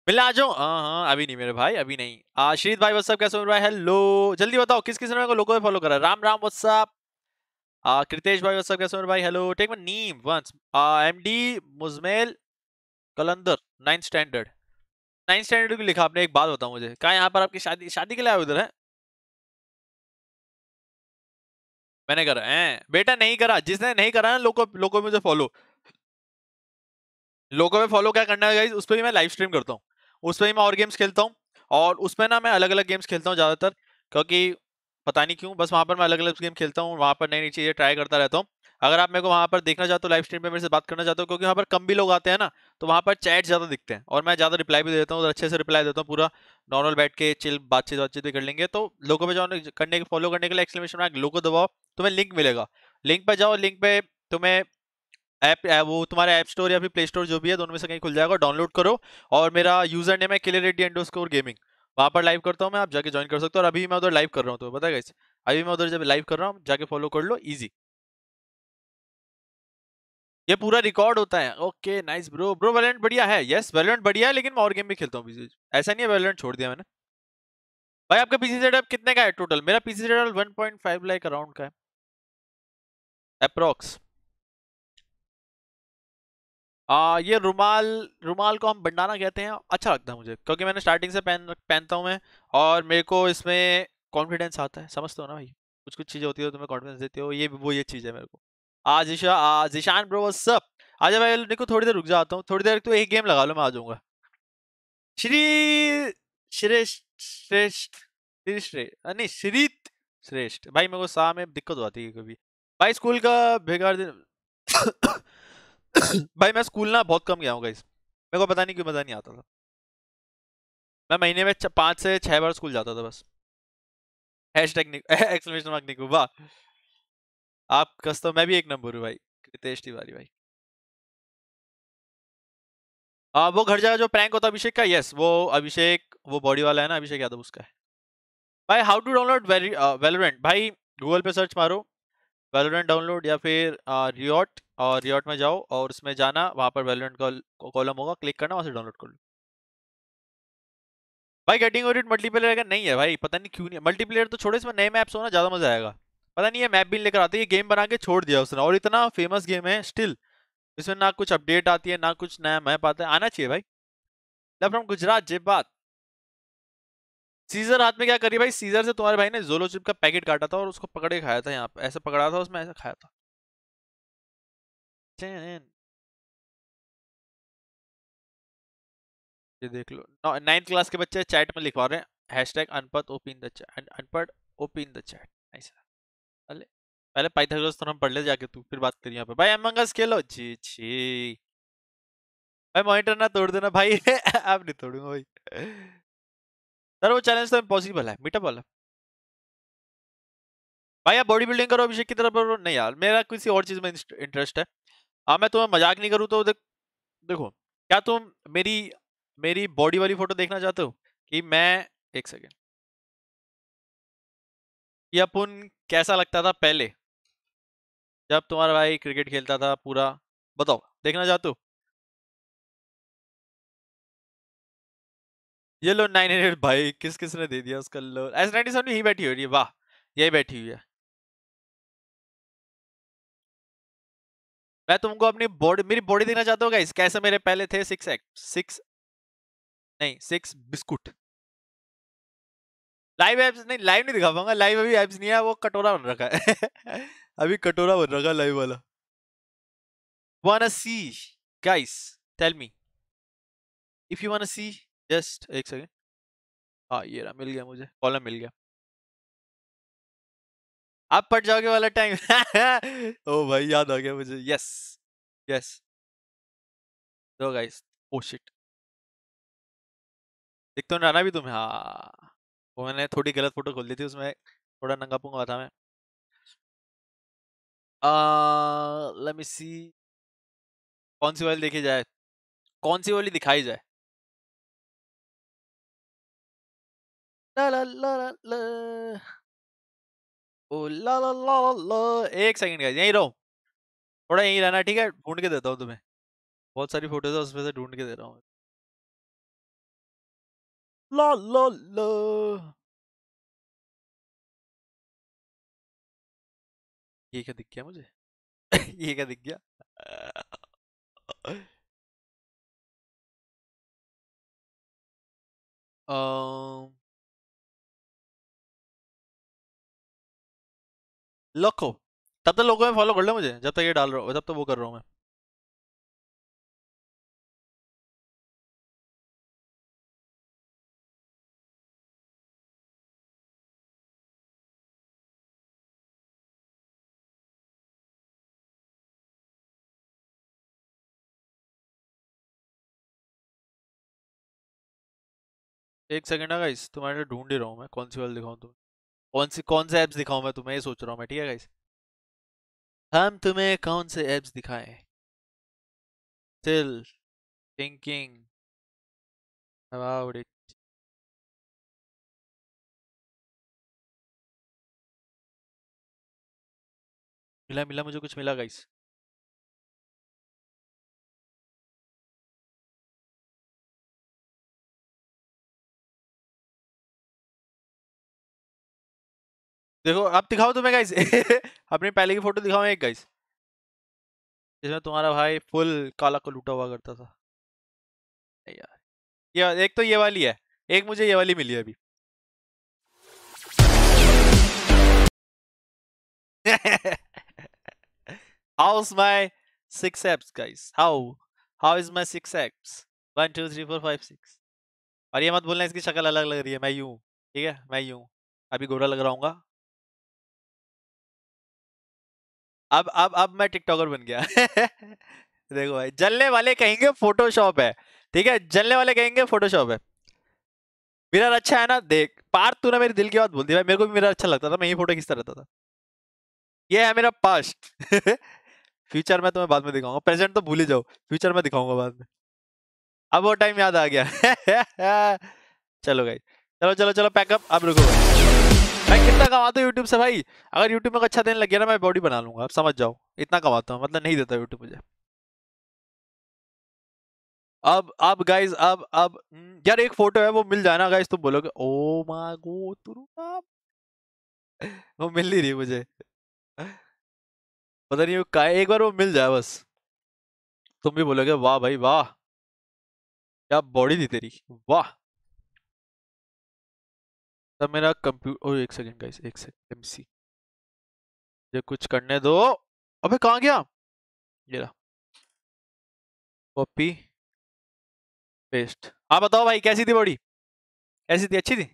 मिलना जाओ हाँ हाँ अभी नहीं मेरे भाई अभी नहीं आश्रित भाई व्हाट्सअप कैसे रहा है हेलो जल्दी बताओ किस किस को लोगों में फॉलो करा राम राम व्हाट्सअप कृतेश भाई व्हाट्सअप कैसे भाई hello take my name once M D Muzammil Qalandar ninth standard ninth standard भी लिखा आपने एक बात बताओ मुझे कहा यहाँ पर आपकी शादी शादी के लिए आए उधर है मैंने करा है बेटा नहीं करा जिसने नहीं करा ना लोगों लोगों में मुझे फॉलो लोगों में फॉलो क्या करना है उस पर भी मैं लाइव स्ट्रीम करता हूँ उसमें भी मैं और गेम्स खेलता हूँ और उसमें ना मैं अलग अलग गेम्स खेलता हूँ ज़्यादातर क्योंकि पता नहीं क्यों बस वहाँ पर मैं अलग अलग गेम खेलता हूँ वहाँ पर नई नई चीज़ें ट्राई करता रहता हूँ अगर आप मेरे को वहाँ पर देखना चाहते हो तो लाइव स्ट्रीम पर मेरे से बात करना चाहते हो क्योंकि वहाँ पर कम भी लोग आते हैं ना तो वहाँ पर चैट ज़्यादा दिखते हैं और मैं ज़्यादा रिप्लाई भी देता हूँ और अच्छे से रिप्लाई देता हूँ पूरा नॉर्मल बैठ के चिल बातचीत बातचीत भी कर लेंगे तो लोगों पर जाओ करने के फॉलो करने के लिए एक्सलेमेशन मार्क लोगो दबाओ तुम्हें लिंक मिलेगा लिंक पर जाओ लिंक पर तुम्हें ऐप वो तुम्हारे ऐप स्टोर या फिर प्ले स्टोर जो भी है दोनों में से कहीं खुल जाएगा डाउनलोड करो और मेरा यूजर नेम है किले रेडी एंडो स्कोर गेमिंग वहाँ पर लाइव करता हूँ मैं आप जाके ज्वाइन कर सकते हो और अभी मैं उधर लाइव कर रहा हूँ तो पता है अभी मैं उधर जब लाइव कर रहा हूँ जाके फॉलो कर लो ईजी ये पूरा रिकॉर्ड होता है okay nice bro bro Valorant बढ़िया है यस वैलेंट बढ़िया है लेकिन मैं और गेम भी खेलता हूँ ऐसा नहीं है वैलेंट छोड़ दिया मैंने भाई आपका पीसी सेटअप कितने का है टोटल मेरा पीसी सेटअप 1.5 लाख अराउंड का है अप्रोक्स आ, ये रुमाल रुमाल को हम बंडाना कहते हैं अच्छा लगता है मुझे क्योंकि मैंने स्टार्टिंग से पहन पहनता हूँ मैं और मेरे को इसमें कॉन्फिडेंस आता है समझते हो ना भाई कुछ कुछ चीज़ें होती है तो तुम्हें कॉन्फिडेंस देती हो ये वो ये चीज़ है मेरे को आज ईशा ब्रो सब आजा भाई देखो थोड़ी देर रुक जाता हूँ थोड़ी देर तो एक गेम लगा लो मैं आ जाऊँगा श्री श्रेष्ठ श्रेष्ठ श्री श्रेष्ठ नहीं श्री श्रेष्ठ भाई मेरे को शाह में दिक्कत हो जाती है कभी भाई स्कूल का बेकार दिन [COUGHS] भाई मैं स्कूल ना बहुत कम गया हूँ गाइस मेरे को पता नहीं क्यों मज़ा नहीं आता था मैं महीने में पाँच से छः बार स्कूल जाता था बस hashtag explanation mark Niku वाह आप कस तो मैं भी एक नंबर हूँ भाई रितेश तिवारी भाई आ, हाँ, वो घर जाएगा जो प्रैंक होता अभिषेक का यस वो अभिषेक वो बॉडी वाला है ना अभिषेक यादव उसका है भाई हाउ टू डाउनलोड वेलोरेंट भाई गूगल पे सर्च मारो वेलोरेंट डाउनलोड या फिर रियॉट और रियॉट में जाओ और उसमें जाना वहाँ पर वेलोरेंट का कॉलम होगा क्लिक करना वहाँ से डाउनलोड कर लो भाई गेटिंग ओरियड मल्टीप्लेयर अगर नहीं है भाई पता नहीं क्यों नहीं मल्टीप्लेयर तो छोड़ो इसमें नए मैप्स होना ज़्यादा मज़ा आएगा पता नहीं ये मैप भी लेकर आते ये गेम बना के छोड़ दिया उसने और इतना फेमस गेम है स्टिल इसमें ना कुछ अपडेट आती है ना कुछ नया मैप आता है आना चाहिए भाई फ्रॉम गुजरात जे बात सीजर हाथ में क्या करी भाई सीजर से तुम्हारे भाई ने जोलो चिप का पैकेट काटा था और उसको पकड़े खाया था यहाँ पे ऐसे पकड़ा था उसमें ऐसा खाया था ये देख लो नाइन्थ क्लास के बच्चे चैट में लिखवा रहे हैं टैग अनपढ़ ओपी इन द चैट अनपढ़ OP in the chat nice पहले पहले पाइथागोरस हम पढ़ ले जाके तू फिर बात करी यहाँ पे भाई एमंग खेलो जी जी भाई मॉनिटर ना तोड़ देना भाई [LAUGHS] आप नहीं तोड़ूंगा भाई सर वो चैलेंज तो इम्पॉसिबल है मीटअप वाला भाई आप बॉडी बिल्डिंग करो अभिषेक की तरफ नहीं यार मेरा किसी और चीज़ में इंटरेस्ट है हाँ मैं तुम्हें मजाक नहीं करूँ तो देख देखो क्या तुम मेरी मेरी बॉडी वाली फोटो देखना चाहते हो कि मैं एक सेकेंड कि अपन कैसा लगता था पहले जब तुम्हारा भाई क्रिकेट खेलता था पूरा बताओ देखना चाहते हो ये लो नाइन हंड्रेड भाई किस किस ने दे दिया उसका लो एस नाइनटी सेवन यही बैठी हुई है वाह यही बैठी हुई है मैं तुमको अपनी बॉडी मेरी बॉडी देखना चाहता हूँ कैसे मेरे पहले थे सिक्स एक्ट सिक्स नहीं सिक्स बिस्कुट लाइव एप्स नहीं लाइव नहीं दिखा पाऊंगा लाइव अभी एप्स नहीं है वो कटोरा बन रखा है [LAUGHS] अभी कटोरा बन रखा लाइव वाला wanna see guys tell me if you wanna see just एक सेकेंड हाँ ये रहा मिल गया मुझे कॉलम मिल गया आप पट जाओगे वाला टाइम [LAUGHS] ओ भाई याद आ गया मुझे यस यस दो तो गाइस ओ शिट देख तो ना भी तुम्हें हाँ वो मैंने थोड़ी गलत फोटो खोल दी थी उसमें थोड़ा नंगा पुंगा था मैं लेट मी सी कौन सी वाली देखी जाए कौन सी वाली दिखाई जाए La la la la la. ओ ला ला ला ला ला एक सेकंड का यहीं रहो थोड़ा यहीं रहना ठीक है ढूंढ के देता हूँ तुम्हें बहुत सारी फोटोज है उसमें से ढूंढ के दे रहा हूँ ला ला ला ये क्या दिख गया मुझे [LAUGHS] ये क्या दिख गया Um, [LAUGHS] लखो तब तक तो लोगों में फॉलो कर लो मुझे जब तक ये डाल रहा हूँ तब तक वो कर रहा हूँ मैं एक सेकेंड है गाइस तुम्हारे ढूंढ ही रहा हूँ मैं कौन सी वाली दिखाऊँ तुम्हें कौन सी कौन से ऐप्स दिखाऊं मैं तुम्हें ये सोच रहा हूँ मैं ठीक है हम तुम्हें कौन से ऐप्स दिखाएं थिंकिंग अबाउट about मिला मिला मुझे कुछ मिला गाइस देखो आप दिखाओ तुम्हें गाइस [LAUGHS] अपनी पहले की फोटो दिखाओ एक गाइस जिसमें तुम्हारा भाई फुल काला को लूटा हुआ करता था यार ये एक तो ये वाली है एक मुझे ये वाली मिली अभी अभी is my six abs guys how how is my six abs one two three four five six और ये मत बोलना इसकी शक्ल अलग लग रही है मैं यूं ठीक है मैं यूं अभी गोरा लग रहा हूँ अब अब अब मैं टिकटॉकर बन गया [LAUGHS] देखो भाई जलने वाले कहेंगे फोटोशॉप है ठीक है जलने वाले कहेंगे फोटोशॉप है मिरर अच्छा है ना देख पार तू ना मेरे दिल की बात बोलती भाई मेरे को भी मिरर अच्छा लगता था मैं ये फोटो खींचता रहता था ये है मेरा पास्ट फ्यूचर में तुम्हें बाद में दिखाऊंगा प्रेजेंट तो भूल ही जाओ फ्यूचर में दिखाऊंगा बाद में अब वो टाइम याद आ गया [LAUGHS] चलो भाई चलो चलो चलो पैकअप अब रुको भाई भाई कितना कमाता हूँ यूट्यूब से भाई अगर यूट्यूब में अच्छा देने लग गया ना मैं बॉडी बना लूंगा समझ जाओ इतना कमाता हूँ मतलब नहीं देता यूट्यूब मुझे अब अब गाइज अब अब हम्म, यार एक फोटो है वो मिल जाए ना गाइज तुम बोलोगे ओ मा गो तुरु वो मिल नहीं रही मुझे पता नहीं का एक बार वो मिल जाए बस तुम भी बोलोगे वाह भाई वाह क्या बॉडी थी तेरी वाह तब मेरा कंप्यूटर ओ एक सेकंड गाइस एक सेकंड एम सी मुझे कुछ करने दो अबे कहाँ गया ये रहा कॉपी पेस्ट आप बताओ भाई कैसी थी बॉडी कैसी थी अच्छी थी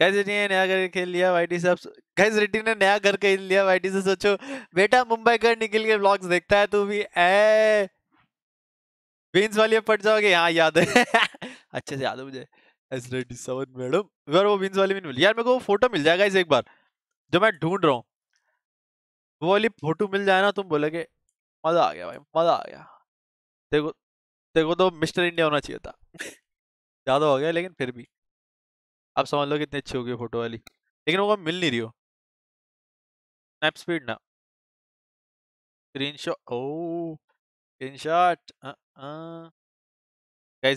कैसे रेड्डी ने नया घर खेल लिया वाई वाईटी साहब गैस रेड्डी ने नया घर खेल लिया वाई वाईटी से सोचो बेटा मुंबई कर निकल के ब्लॉग्स देखता है तू भी ए बीन्स वाली पट जाओगे हाँ याद है [LAUGHS] अच्छे से याद है मुझे मैडम वो विंस वाली भी मिल यार मेरे को फोटो मिल जाएगा इस एक बार जो मैं ढूंढ रहा हूँ वो वाली फोटो मिल जाए ना तो तुम बोलोगे मजा आ गया भाई मजा आ गया देखो देखो तो मिस्टर इंडिया होना चाहिए था [LAUGHS] ज़्यादा हो गया लेकिन फिर भी आप समझ लो कितनी अच्छी होगी फोटो वाली लेकिन वो मिल नहीं रही हो स्नैप स्पीड ना स्क्रीन शॉट ओ स्क्रीन शॉट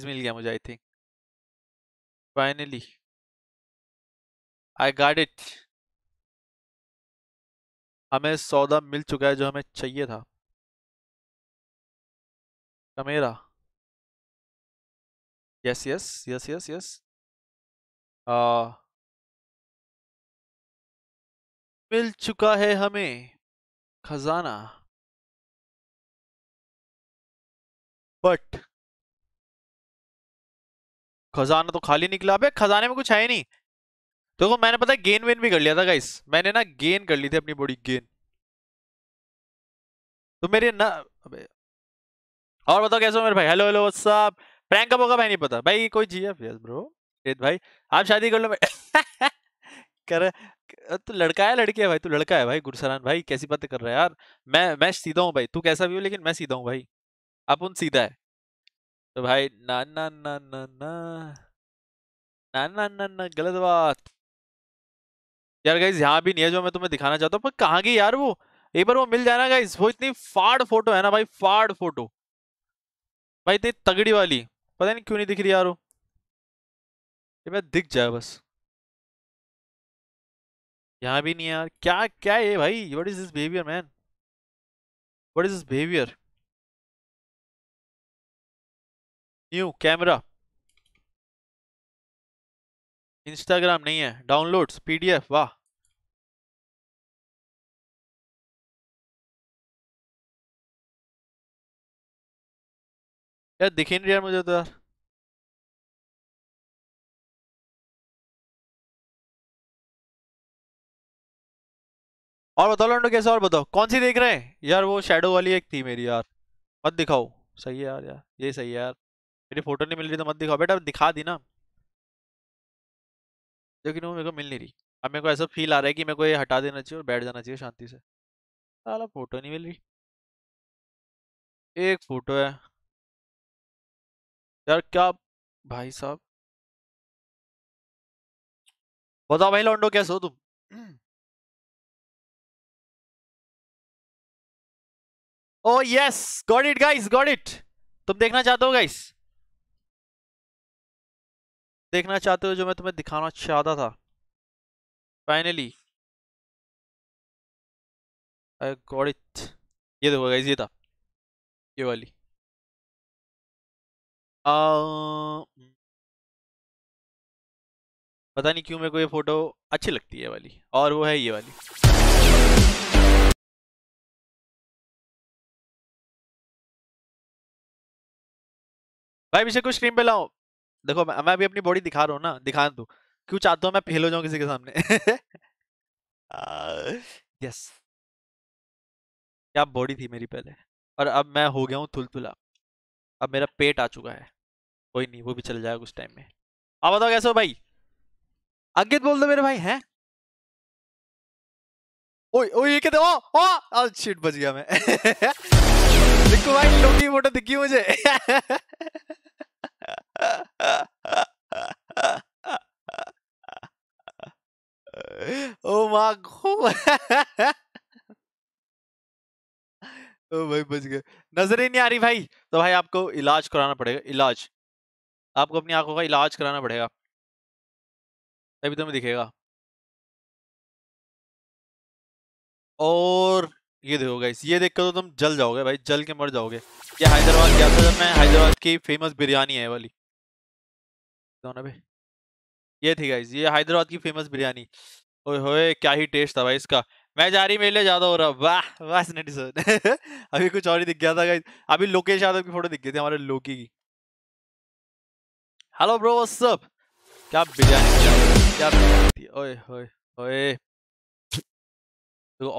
मिल गया मुझे I think finally I got it हमें सौदा मिल चुका है जो हमें चाहिए था camera yes yes yes yes yes मिल चुका है हमें खजाना बट खजाना तो खाली निकला अबे खजाने में कुछ है ही नहीं देखो तो मैंने पता है गेन वेन भी कर लिया था गाइस मैंने ना गेन कर ली थी अपनी बॉडी गेन तो मेरे ना अबे और बताओ कैसे हो मेरे भाई हेलो हेलो व्हाट्सअप प्रैंक कब होगा भाई नहीं पता भाई कोई जी है ब्रो रेत भाई आप शादी कर लो [LAUGHS] कर तो लड़का है लड़की है भाई तू लड़का है भाई गुरसरान भाई कैसी बातें कर रहा है यार मैं मैं सीधा हूँ भाई तू कैसा भी हो लेकिन मैं सीधा हूँ भाई अपन सीधा है तो भाई ना ना ना ना ना ना ना ना ना गलत बात यार गाइज यहाँ भी नहीं है जो मैं तुम्हें दिखाना चाहता हूँ पर कहाँ गई यार वो एक बार वो मिल जाए ना गाइज वो इतनी फाड़ फोटो है ना भाई फाड़ फोटो भाई इतनी तगड़ी वाली पता नहीं क्यों नहीं दिख रही यार वो मैं दिख जाए बस यहाँ भी नहीं यार क्या क्या है भाई what is this behaviour man what is this behaviour new camera Instagram नहीं है डाउनलोड्स पीडीएफ वाह यार दिखे नहीं यार मुझे तो यार और बताओ लंडो कैसे और बताओ कौन सी देख रहे हैं यार वो शेडो वाली एक थी मेरी यार मत दिखाओ सही है यार यार ये सही है यार मेरी फोटो नहीं मिल रही तो मत दिखाओ बेटा दिखा दी ना लेकिन वो मेरे को मिल नहीं रही अब मेरे को ऐसा फील आ रहा है कि मेरे को ये हटा देना चाहिए और बैठ जाना चाहिए शांति से साला फोटो नहीं मिल रही एक फोटो है यार क्या भाई साहब बताओ भाई लॉन्डो कैसे हो तुम oh yes got it guys got it तुम देखना चाहते हो गाइस देखना चाहते हो जो मैं तुम्हें दिखाना चाहता था फाइनली आई गॉट इट ये देखो गाइस ये था ये वाली आ, हम्म। पता नहीं क्यों मेरे को ये फोटो अच्छी लगती है वाली और वो है ये वाली भाई इसे कुछ स्क्रीन पे लाओ देखो मैं, मैं अभी अपनी बॉडी दिखा रहा हूँ ना दिखा दू क्यों चाहता हूँ मैं फेल हो जाऊँ किसी के सामने यस [LAUGHS] क्या बॉडी थी मेरी पहले और अब मैं हो गया हूँ तुलतुला अब मेरा पेट आ चुका है कोई नहीं वो भी चल जाएगा उस टाइम में आप बताओ कैसे हो भाई अंकित बोल दो मेरे भाई हैं ओए ओए ये कहते ओ ओ अब शिट बच गया मैं [LAUGHS] देखो भाई लोगी फोटो दिखी मुझे [LAUGHS] my god ओ भाई बच गए नजर ही नहीं आ रही भाई तो भाई आपको इलाज कराना पड़ेगा इलाज आपको अपनी आंखों का इलाज कराना पड़ेगा तभी तुम्हें तो दिखेगा और ये देखो गाइस ये कर तो तुम जल जाओगे भाई जल के मर जाओगे ये हैदराबाद गया था जब मैं हैदराबाद की फेमस बिरयानी है वाली दोनों भाई ये थी गाइस ये हैदराबाद की फेमस बिरयानी ओए क्या ही टेस्ट था भाई इसका मैं जा रही मेरे लिए ज्यादा हो रहा वाह वाह सर [LAUGHS] अभी कुछ और ही दिख गया था गाइस अभी लोकेश यादव की फोटो दिख गई थी हमारे लोकी की हेलो ब्रो सब क्या बिरयानी क्या बिरयानी थी ओए होए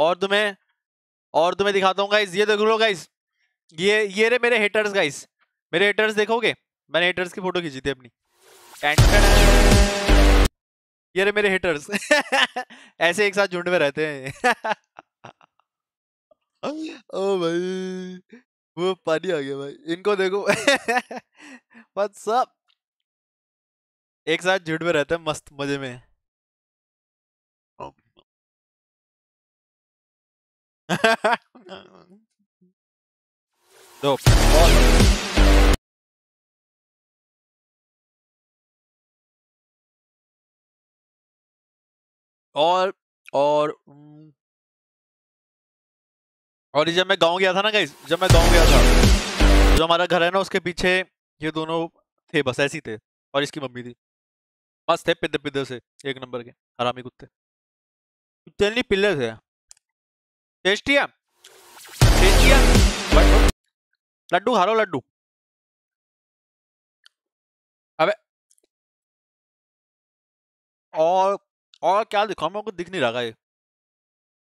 और तुम्हें और तुम्हें दिखाता हूँ गाइस ये देख लो गाइस ये ये रे मेरे हेटर्स गाइस मेरे हेटर्स देखोगे मैंने हेटर्स की फोटो खींची थी अपनी [LAUGHS] ये रे मेरे हेटर्स [LAUGHS] ऐसे एक साथ झुंड में रहते हैं [LAUGHS] ओ भाई वो पानी आ गया भाई इनको देखो व्हाट्सअप एक साथ झुंड में रहते हैं मस्त मजे में Dope. और और और जब मैं गांव गया था ना गई जब मैं गांव गया था जो हमारा घर है ना उसके पीछे ये दोनों थे बस ऐसी थे और इसकी मम्मी थी बस थे पिद्ध पिद्ध से एक नंबर के हरामी कुत्ते कुत्ते नहीं पिल्ले थे टेस्टी है लड्डू खा लो लड्डू अबे और और क्या दिखाऊं मेरे को दिख नहीं रहा ये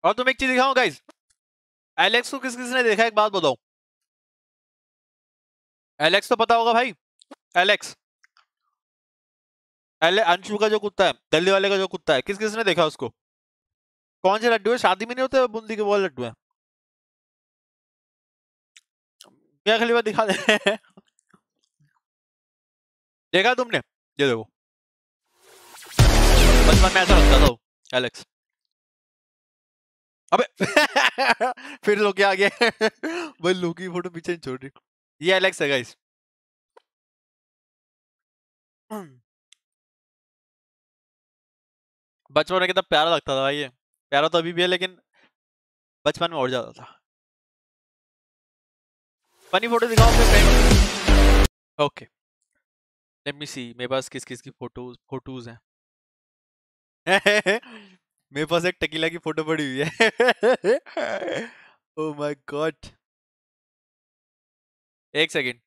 और तुम एक चीज दिखाओ गाइस एलेक्स को किस किसने देखा एक बात बताओ एलेक्स तो पता होगा भाई एलेक्स एले अंशु का जो कुत्ता है दिल्ली वाले का जो कुत्ता है किस किसने देखा उसको कौन से लड्डू है शादी में नहीं होते बूंदी के वो लड्डू है मिया खलीफा दिखा दे देखा तुमने ये देखो बचपन में ऐसा लगता था एलेक्स अबे [LAUGHS] फिर लोग आ गए भाई की फोटो पीछे छोड़ रही ये एलेक्स है गाइस [CLEARS THROAT] बचपन में कितना प्यारा लगता था भाई ये प्यारा तो अभी भी है लेकिन बचपन में और ज्यादा था फनी फोटो दिखाओ अपने friend okay let me see मेरे पास किस किस की फोटोज फोटोज हैं [LAUGHS] मेरे पास एक टकीला की फोटो पड़ी हुई है ओह माय गॉड एक सेकंड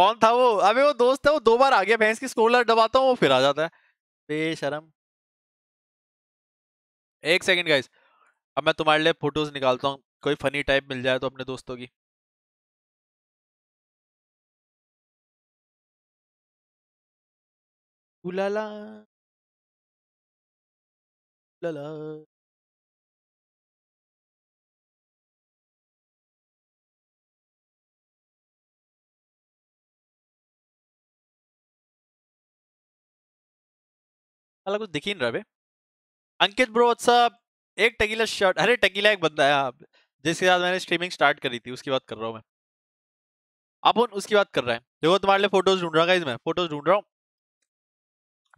कौन था वो अबे वो दोस्त है वो दो बार आ गया भैंस की स्कोर दबाता हूँ वो फिर आ जाता है बेशरम एक सेकेंड गाइस अब मैं तुम्हारे लिए फोटोज निकालता हूँ कोई फनी टाइप मिल जाए तो अपने दोस्तों की कुछ दिख ही नहीं रहा अंकित ब्रो व्हाट्सअप एक टकीला शर्ट अरे टकीला एक बंदा है आप जिसके साथ मैंने स्ट्रीमिंग स्टार्ट करी थी उसकी बात कर रहा हूँ मैं आप उन उसकी बात कर रहे हैं देखो तुम्हारे लिए फोटोज ढूंढ रहा मैं फोटोज ढूंढ रहा हूँ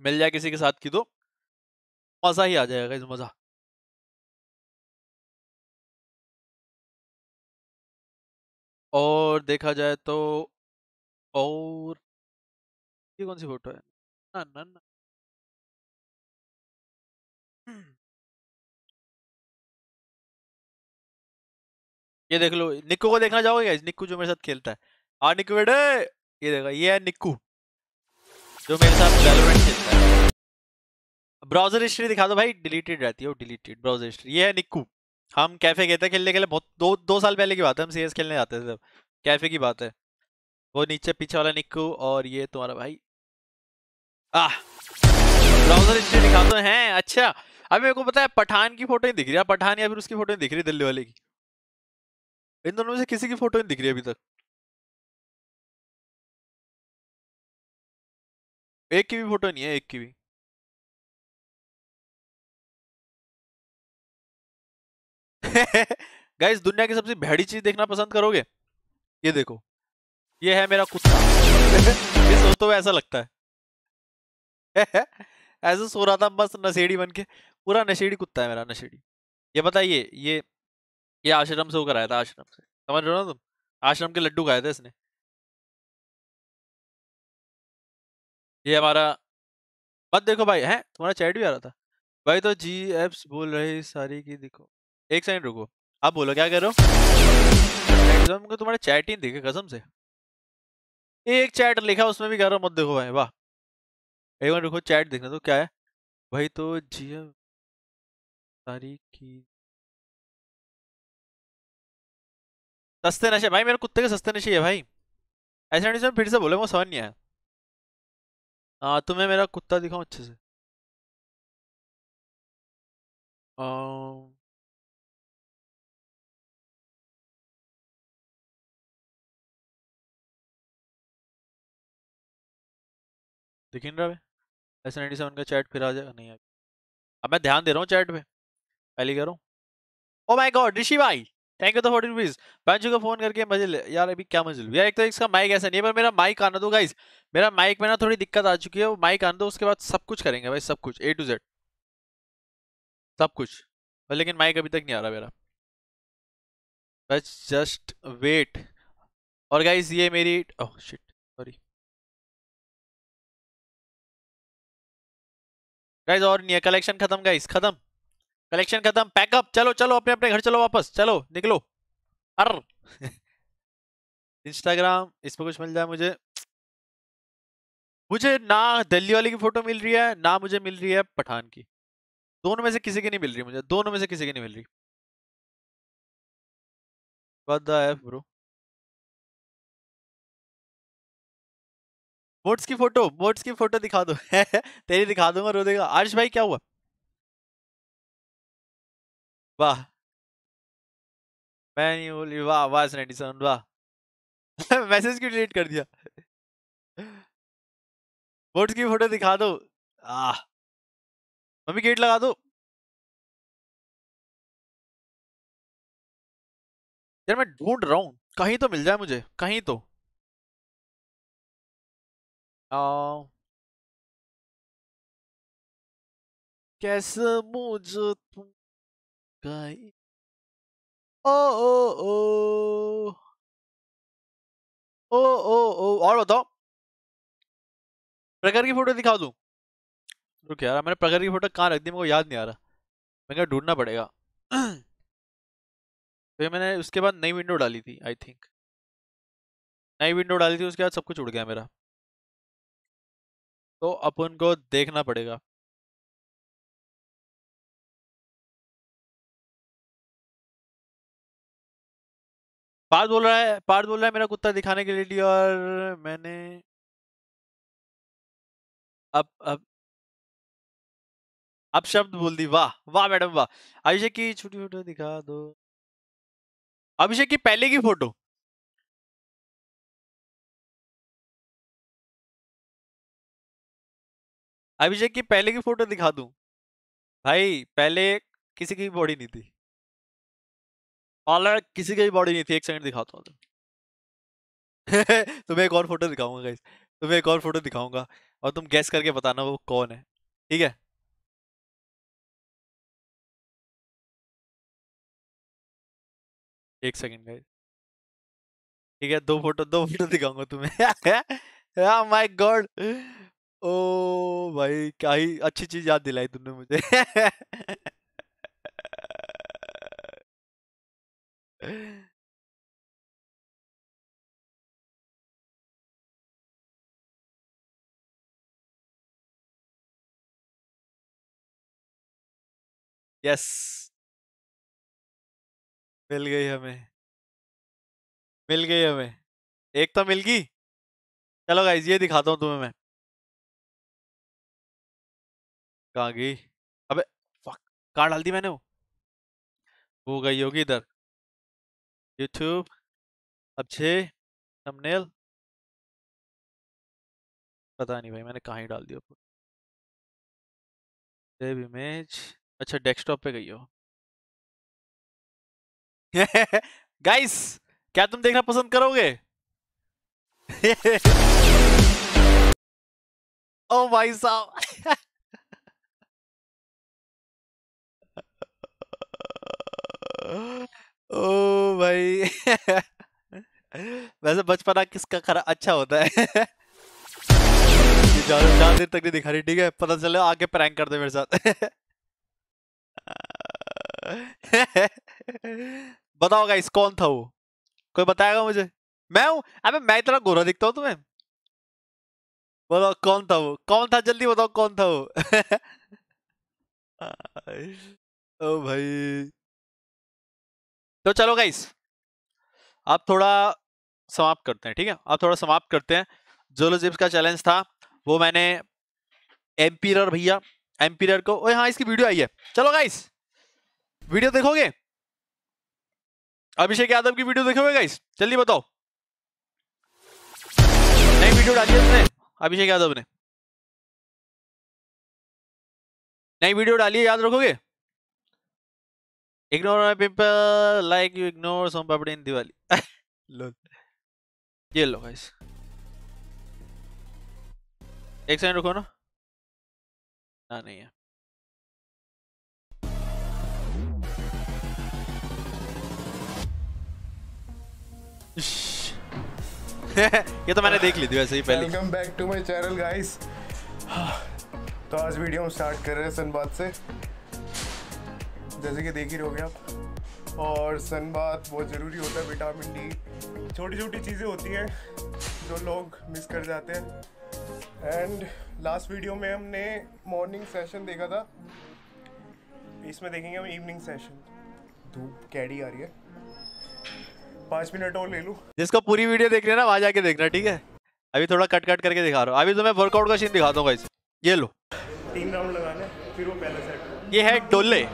मिल जाए किसी के साथ की तो मजा ही आ जाएगा इस मजा और देखा जाए तो और ये कौन सी फोटो है ना ना, ना। हम्म। ये देख लो निक्कू को देखना चाहोगे गाइस निक्कू जो मेरे साथ खेलता है आ हाँ, निक्कू बेटे ये देखो ये है निक्कू जो मेरे साथ वैलोरेंट खेलता है ब्राउजर हिस्ट्री दिखा दो भाई डिलीटेड रहती है वो डिलीटेड ब्राउजर हिस्ट्री ये है निक्कू हम कैफे गए थे खेलने के लिए बहुत दो दो साल पहले की बात है हम सीएस खेलने जाते थे कैफे की बात है वो नीचे पीछे वाला निक्कू और ये तुम्हारा भाई ब्राउजर हिस्ट्री दिखाते हैं अच्छा अभी मेरे को पता है पठान की फोटो ही दिख रही है पठान या फिर उसकी फोटो ही दिख रही है दिल्ली वाले की इन दोनों में से किसी की फोटो नहीं दिख रही है अभी तक एक की भी फोटो नहीं है एक की भी [LAUGHS] गाइस दुनिया की सबसे भैड़ी चीज देखना पसंद करोगे ये देखो ये है मेरा कुत्ता ये सोचते हुए ऐसा लगता है [LAUGHS] ऐसे सो रहा था बस नशेड़ी बन के पूरा नशेड़ी कुत्ता है मेरा नशेड़ी ये बताइए ये ये आश्रम से होकर आया था आश्रम से समझ रहे हो ना तुम आश्रम के लड्डू खाए थे इसने ये हमारा मत देखो भाई है तुम्हारा चैट भी आ रहा था भाई तो जी एप्स बोल रहे सारी की देखो एक सेकंड रुको आप बोलो क्या रहे हो तुम्हारा चैट ही दिखे कसम से एक चैट लिखा उसमें भी कह रहा मत देखो भाई वाह एक बार रुको चैट देखना तो क्या है भाई तो जिया तारीख की सस्ते नशे भाई मेरे कुत्ते के सस्ते नशे है भाई ऐसे नहीं फिर से बोले वो समझ नहीं आया हाँ तुम्हें मेरा कुत्ता दिखाऊं अच्छे से आ... दिख नहीं रहा है एस नाइन्टी सेवन का चैट फिर आ जाएगा नहीं आ अब मैं ध्यान दे रहा हूँ चैट पे पहले कह रहा हूँ ओ माई गॉड ऋषि भाई थैंक यू तो फोर्टी रुपीज बैंजू को फोन करके मजे ले यार अभी क्या मजे लू यार एक तो इसका माइक ऐसा नहीं है पर मेरा माइक आना दो गाइज मेरा माइक में ना थोड़ी दिक्कत आ चुकी है वो माइक आना दो उसके बाद सब कुछ करेंगे भाई सब कुछ ए टू जेड सब कुछ लेकिन माइक अभी तक नहीं आ रहा मेरा बस जस्ट वेट और गाइज ये मेरी ओह oh शिट गाइज और नहीं है कलेक्शन खत्म गाइज खत्म कलेक्शन खत्म पैकअप चलो चलो अपने अपने घर चलो वापस चलो निकलो अर इंस्टाग्राम [LAUGHS] इस पर कुछ मिल जाए मुझे मुझे ना दिल्ली वाली की फोटो मिल रही है ना मुझे मिल रही है पठान की दोनों में से किसी की नहीं मिल रही मुझे दोनों में से किसी की नहीं मिल रही ब्रो बोट्स की फोटो बोट्स की फोटो दिखा दो [LAUGHS] तेरी दिखा दूंगा रो देगा आर्श भाई क्या हुआ वाह मैं नहीं बोली वाह वाह नाइनटी सेवन वाह [LAUGHS] मैसेज क्यों डिलीट कर दिया बोट्स की फोटो दिखा दो आ मम्मी गेट लगा दो यार मैं ढूंढ रहा हूँ कहीं तो मिल जाए मुझे कहीं तो 哦，कैसे तुम गई ओ ओ ओ ओ ओ ओ और बताओ प्रगर की फोटो दिखा दू रुक यार मैंने प्रगर की फोटो कहाँ रख दी मेरे को याद नहीं आ रहा मैं क्या ढूंढना पड़ेगा फिर मैंने उसके बाद नई विंडो डाली थी आई थिंक नई विंडो डाली थी उसके बाद सब कुछ उड़ गया मेरा तो अपन को देखना पड़ेगा पार्थ बोल रहा है पार्थ बोल रहा है मेरा कुत्ता दिखाने के लिए और मैंने अब अब अब शब्द बोल दी वाह वाह मैडम वाह अभिषेक की छोटी फोटो दिखा दो अभिषेक की पहले की फोटो अभिषेक की पहले की फोटो दिखा दूं भाई पहले किसी की बॉडी नहीं थी किसी की बॉडी नहीं थी एक सेकंड दिखाता हूँ [LAUGHS] तुम्हें एक और फोटो दिखाऊंगा गाइस तुम्हें एक और फोटो दिखाऊंगा और तुम गैस करके बताना वो कौन है ठीक है एक सेकंड गाइस ठीक है दो फोटो दो फोटो दिखाऊंगा तुम्हें माय [LAUGHS] गॉड oh ओ भाई क्या ही अच्छी चीज याद दिलाई तुमने मुझे यस मिल गई हमें मिल गई हमें एक तो मिल गई चलो गाइज ये दिखाता हूँ तुम्हें मैं कहाँ गई अबे फक कहाँ डाल दी मैंने वो वो गई होगी इधर यूट्यूब अब छे थंबनेल पता नहीं भाई मैंने कहाँ ही डाल दिया सेव इमेज अच्छा डेस्कटॉप पे गई हो गाइस [LAUGHS] क्या तुम देखना पसंद करोगे ओ [LAUGHS] भाई oh साहब [LAUGHS] ओ भाई वैसे बचपना किसका खरा अच्छा होता है ज्यादा देर तक नहीं दिखा रही ठीक है पता चले आगे प्रैंक कर दे मेरे साथ बताओ गाइस कौन था वो कोई बताएगा मुझे मैं हूं अबे मैं इतना गोरा दिखता हूँ तुम्हें बताओ कौन था वो कौन था जल्दी बताओ कौन था वो [LAUGHS] ओ भाई तो चलो गाइस आप थोड़ा समाप्त करते हैं ठीक है आप थोड़ा समाप्त करते हैं जोलोजिप्स का चैलेंज था वो मैंने एम्पीरर भैया एम्पीरर को ओ हाँ इसकी वीडियो आई है चलो गाइस वीडियो देखोगे अभिषेक यादव की वीडियो देखोगे गाइस जल्दी बताओ नई वीडियो डाली उसने अभिषेक यादव ने नई वीडियो डाली है याद रखोगे Ignore my pimple like you ignore some puppet in Diwali. [LAUGHS] Lol. ये लो गाइस एक सेकंड रुको ना ना नहीं है ये तो मैंने देख ली थी वैसे ही पहले welcome back to my channel guys तो आज वीडियो हम स्टार्ट कर रहे हैं सनबाद से जैसे कि देख ही रहोगे आप और सन बात बहुत ज़रूरी होता है विटामिन डी छोटी छोटी चीज़ें होती हैं जो लोग मिस कर जाते हैं एंड लास्ट वीडियो में हमने मॉर्निंग सेशन देखा था इसमें देखेंगे हम इवनिंग सेशन धूप कैडी आ रही है पाँच मिनट और ले लूँ जिसको पूरी वीडियो देख रहे ना वहाँ जाके देखना ठीक है अभी थोड़ा कट कट करके दिखा रहा हूँ अभी तो मैं वर्कआउट का सीन दिखाता हूँ ये लो तीन राउंड लगाने फिर वो पहला सेट ये है डोले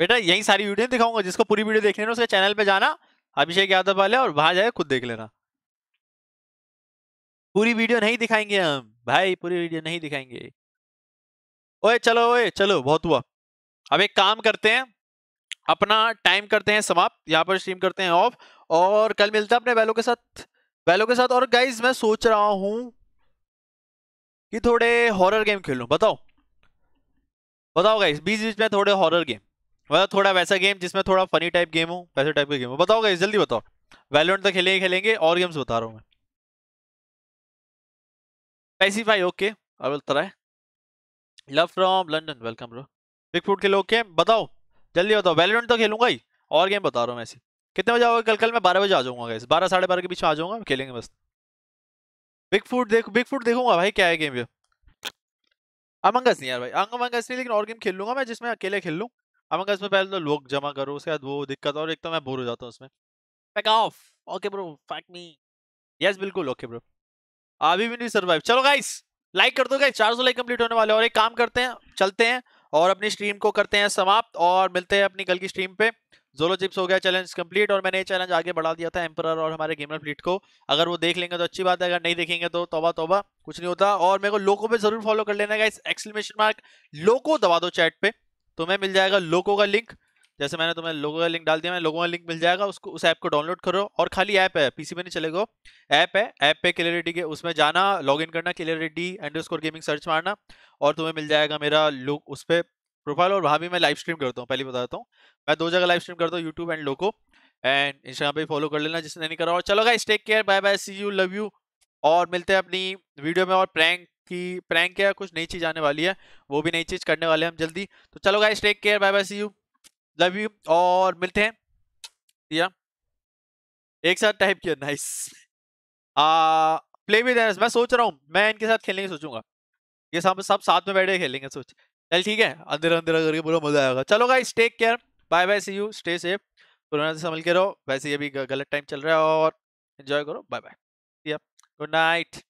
बेटा यही सारी वीडियो दिखाऊंगा जिसको पूरी वीडियो देख लेना उसके चैनल पे जाना अभिषेक यादव वाले और वहां जाए खुद देख लेना पूरी वीडियो नहीं दिखाएंगे हम भाई पूरी वीडियो नहीं दिखाएंगे ओए चलो ओए चलो बहुत हुआ अब एक काम करते हैं अपना टाइम करते हैं समाप्त यहाँ पर स्ट्रीम करते हैं ऑफ और कल मिलते हैं अपने बैलों के साथ बैलों के साथ और गाइज मैं सोच रहा हूं कि थोड़े हॉरर गेम खेलू बताओ बताओ गाइज बीच बीच में थोड़े हॉरर गेम मतलब थोड़ा वैसा गेम जिसमें थोड़ा फनी टाइप गेम हो वैसे टाइप का गेम हो बताओ गाइस जल्दी बताओ वैलोरेंट तो खेलेंगे खेलेंगे और गेम्स बता रहा हूँ मैं भाई ओके अब है love from London welcome bro big food के लोग के बताओ जल्दी बताओ वैलोरेंट तो खेलूंगा ही और गेम बता रहा हूँ मैं ऐसे कितने बजे आओगे कल कल मैं बारह बजे आ जाऊँगा गाइस बारह साढ़े बारह के बीच आ जाऊँगा खेलेंगे बस बिग फूड देख बिग फूड देखूंगा भाई क्या है गेम ये अमंगस नहीं यार भाई अमंगस नहीं लेकिन और गेम खेल लूंगा मैं जिसमें अकेले खेल लूँ अमंग अस में पहले तो लोग जमा करो उसके बाद वो दिक्कत और एक तो मैं बोर हो जाता हूँ उसमें बैक ऑफ ओके ब्रो फैक मी यस बिल्कुल ओके ब्रो अभी भी नहीं सर्वाइव चलो गाइस लाइक कर दो गाइस चार सौ लाइक कंप्लीट होने वाले और एक काम करते हैं चलते हैं और अपनी स्ट्रीम को करते हैं समाप्त और मिलते हैं अपनी कल की स्ट्रीम पे जोलो चिप्स हो गया चैलेंज कंप्लीट और मैंने ये चैलेंज आगे बढ़ा दिया था एम्पर और हमारे गेमर फ्लीट को अगर वो देख लेंगे तो अच्छी बात है अगर नहीं देखेंगे तो तोबा तोबा कुछ नहीं होता और मेरे को लोको पे जरूर फॉलो कर लेना गाइस एक्सक्लेमेशन मार्क लोको दबा दो चैट पे तुम्हें मिल जाएगा लोगों का लिंक जैसे मैंने तुम्हें लोगों का लिंक डाल दिया मैं लोगों का लिंक मिल जाएगा उसको उस ऐप को डाउनलोड करो और खाली ऐप है पीसी पे नहीं चलेगा ऐप है ऐप पे क्लियरिटी के उसमें जाना लॉगिन करना clarity underscore gaming search मारना और तुम्हें मिल जाएगा मेरा लुक उस पर प्रोफाइल और वहाँ भी मैं लाइव स्ट्रीम करता हूँ पहले बताता हूँ मैं दो जगह लाइव स्ट्रीम करता हूँ YouTube and Loco and Instagram पर फॉलो कर लेना जिसने नहीं करा और चलो guys take care bye bye see you love you और मिलते हैं अपनी वीडियो में और प्रैंक कि प्रैंक या कुछ नई चीज़ आने वाली है वो भी नई चीज़ करने वाले हैं हम जल्दी तो चलो guys take care bye bye see you love you और मिलते हैं या एक साथ टाइप किया नाइस आ, प्ले विद मैं सोच रहा हूँ मैं इनके साथ खेलने की सोचूंगा ये सब सब साथ में बैठे खेलेंगे सोच चल ठीक है अंधेरा अंधेरा करके बोलो मजा आएगा चलो guys take care bye bye see you stay safe corona से संभल के रहो वैसे ये भी गलत टाइम चल रहा है और एंजॉय करो बाय बाय गुड नाइट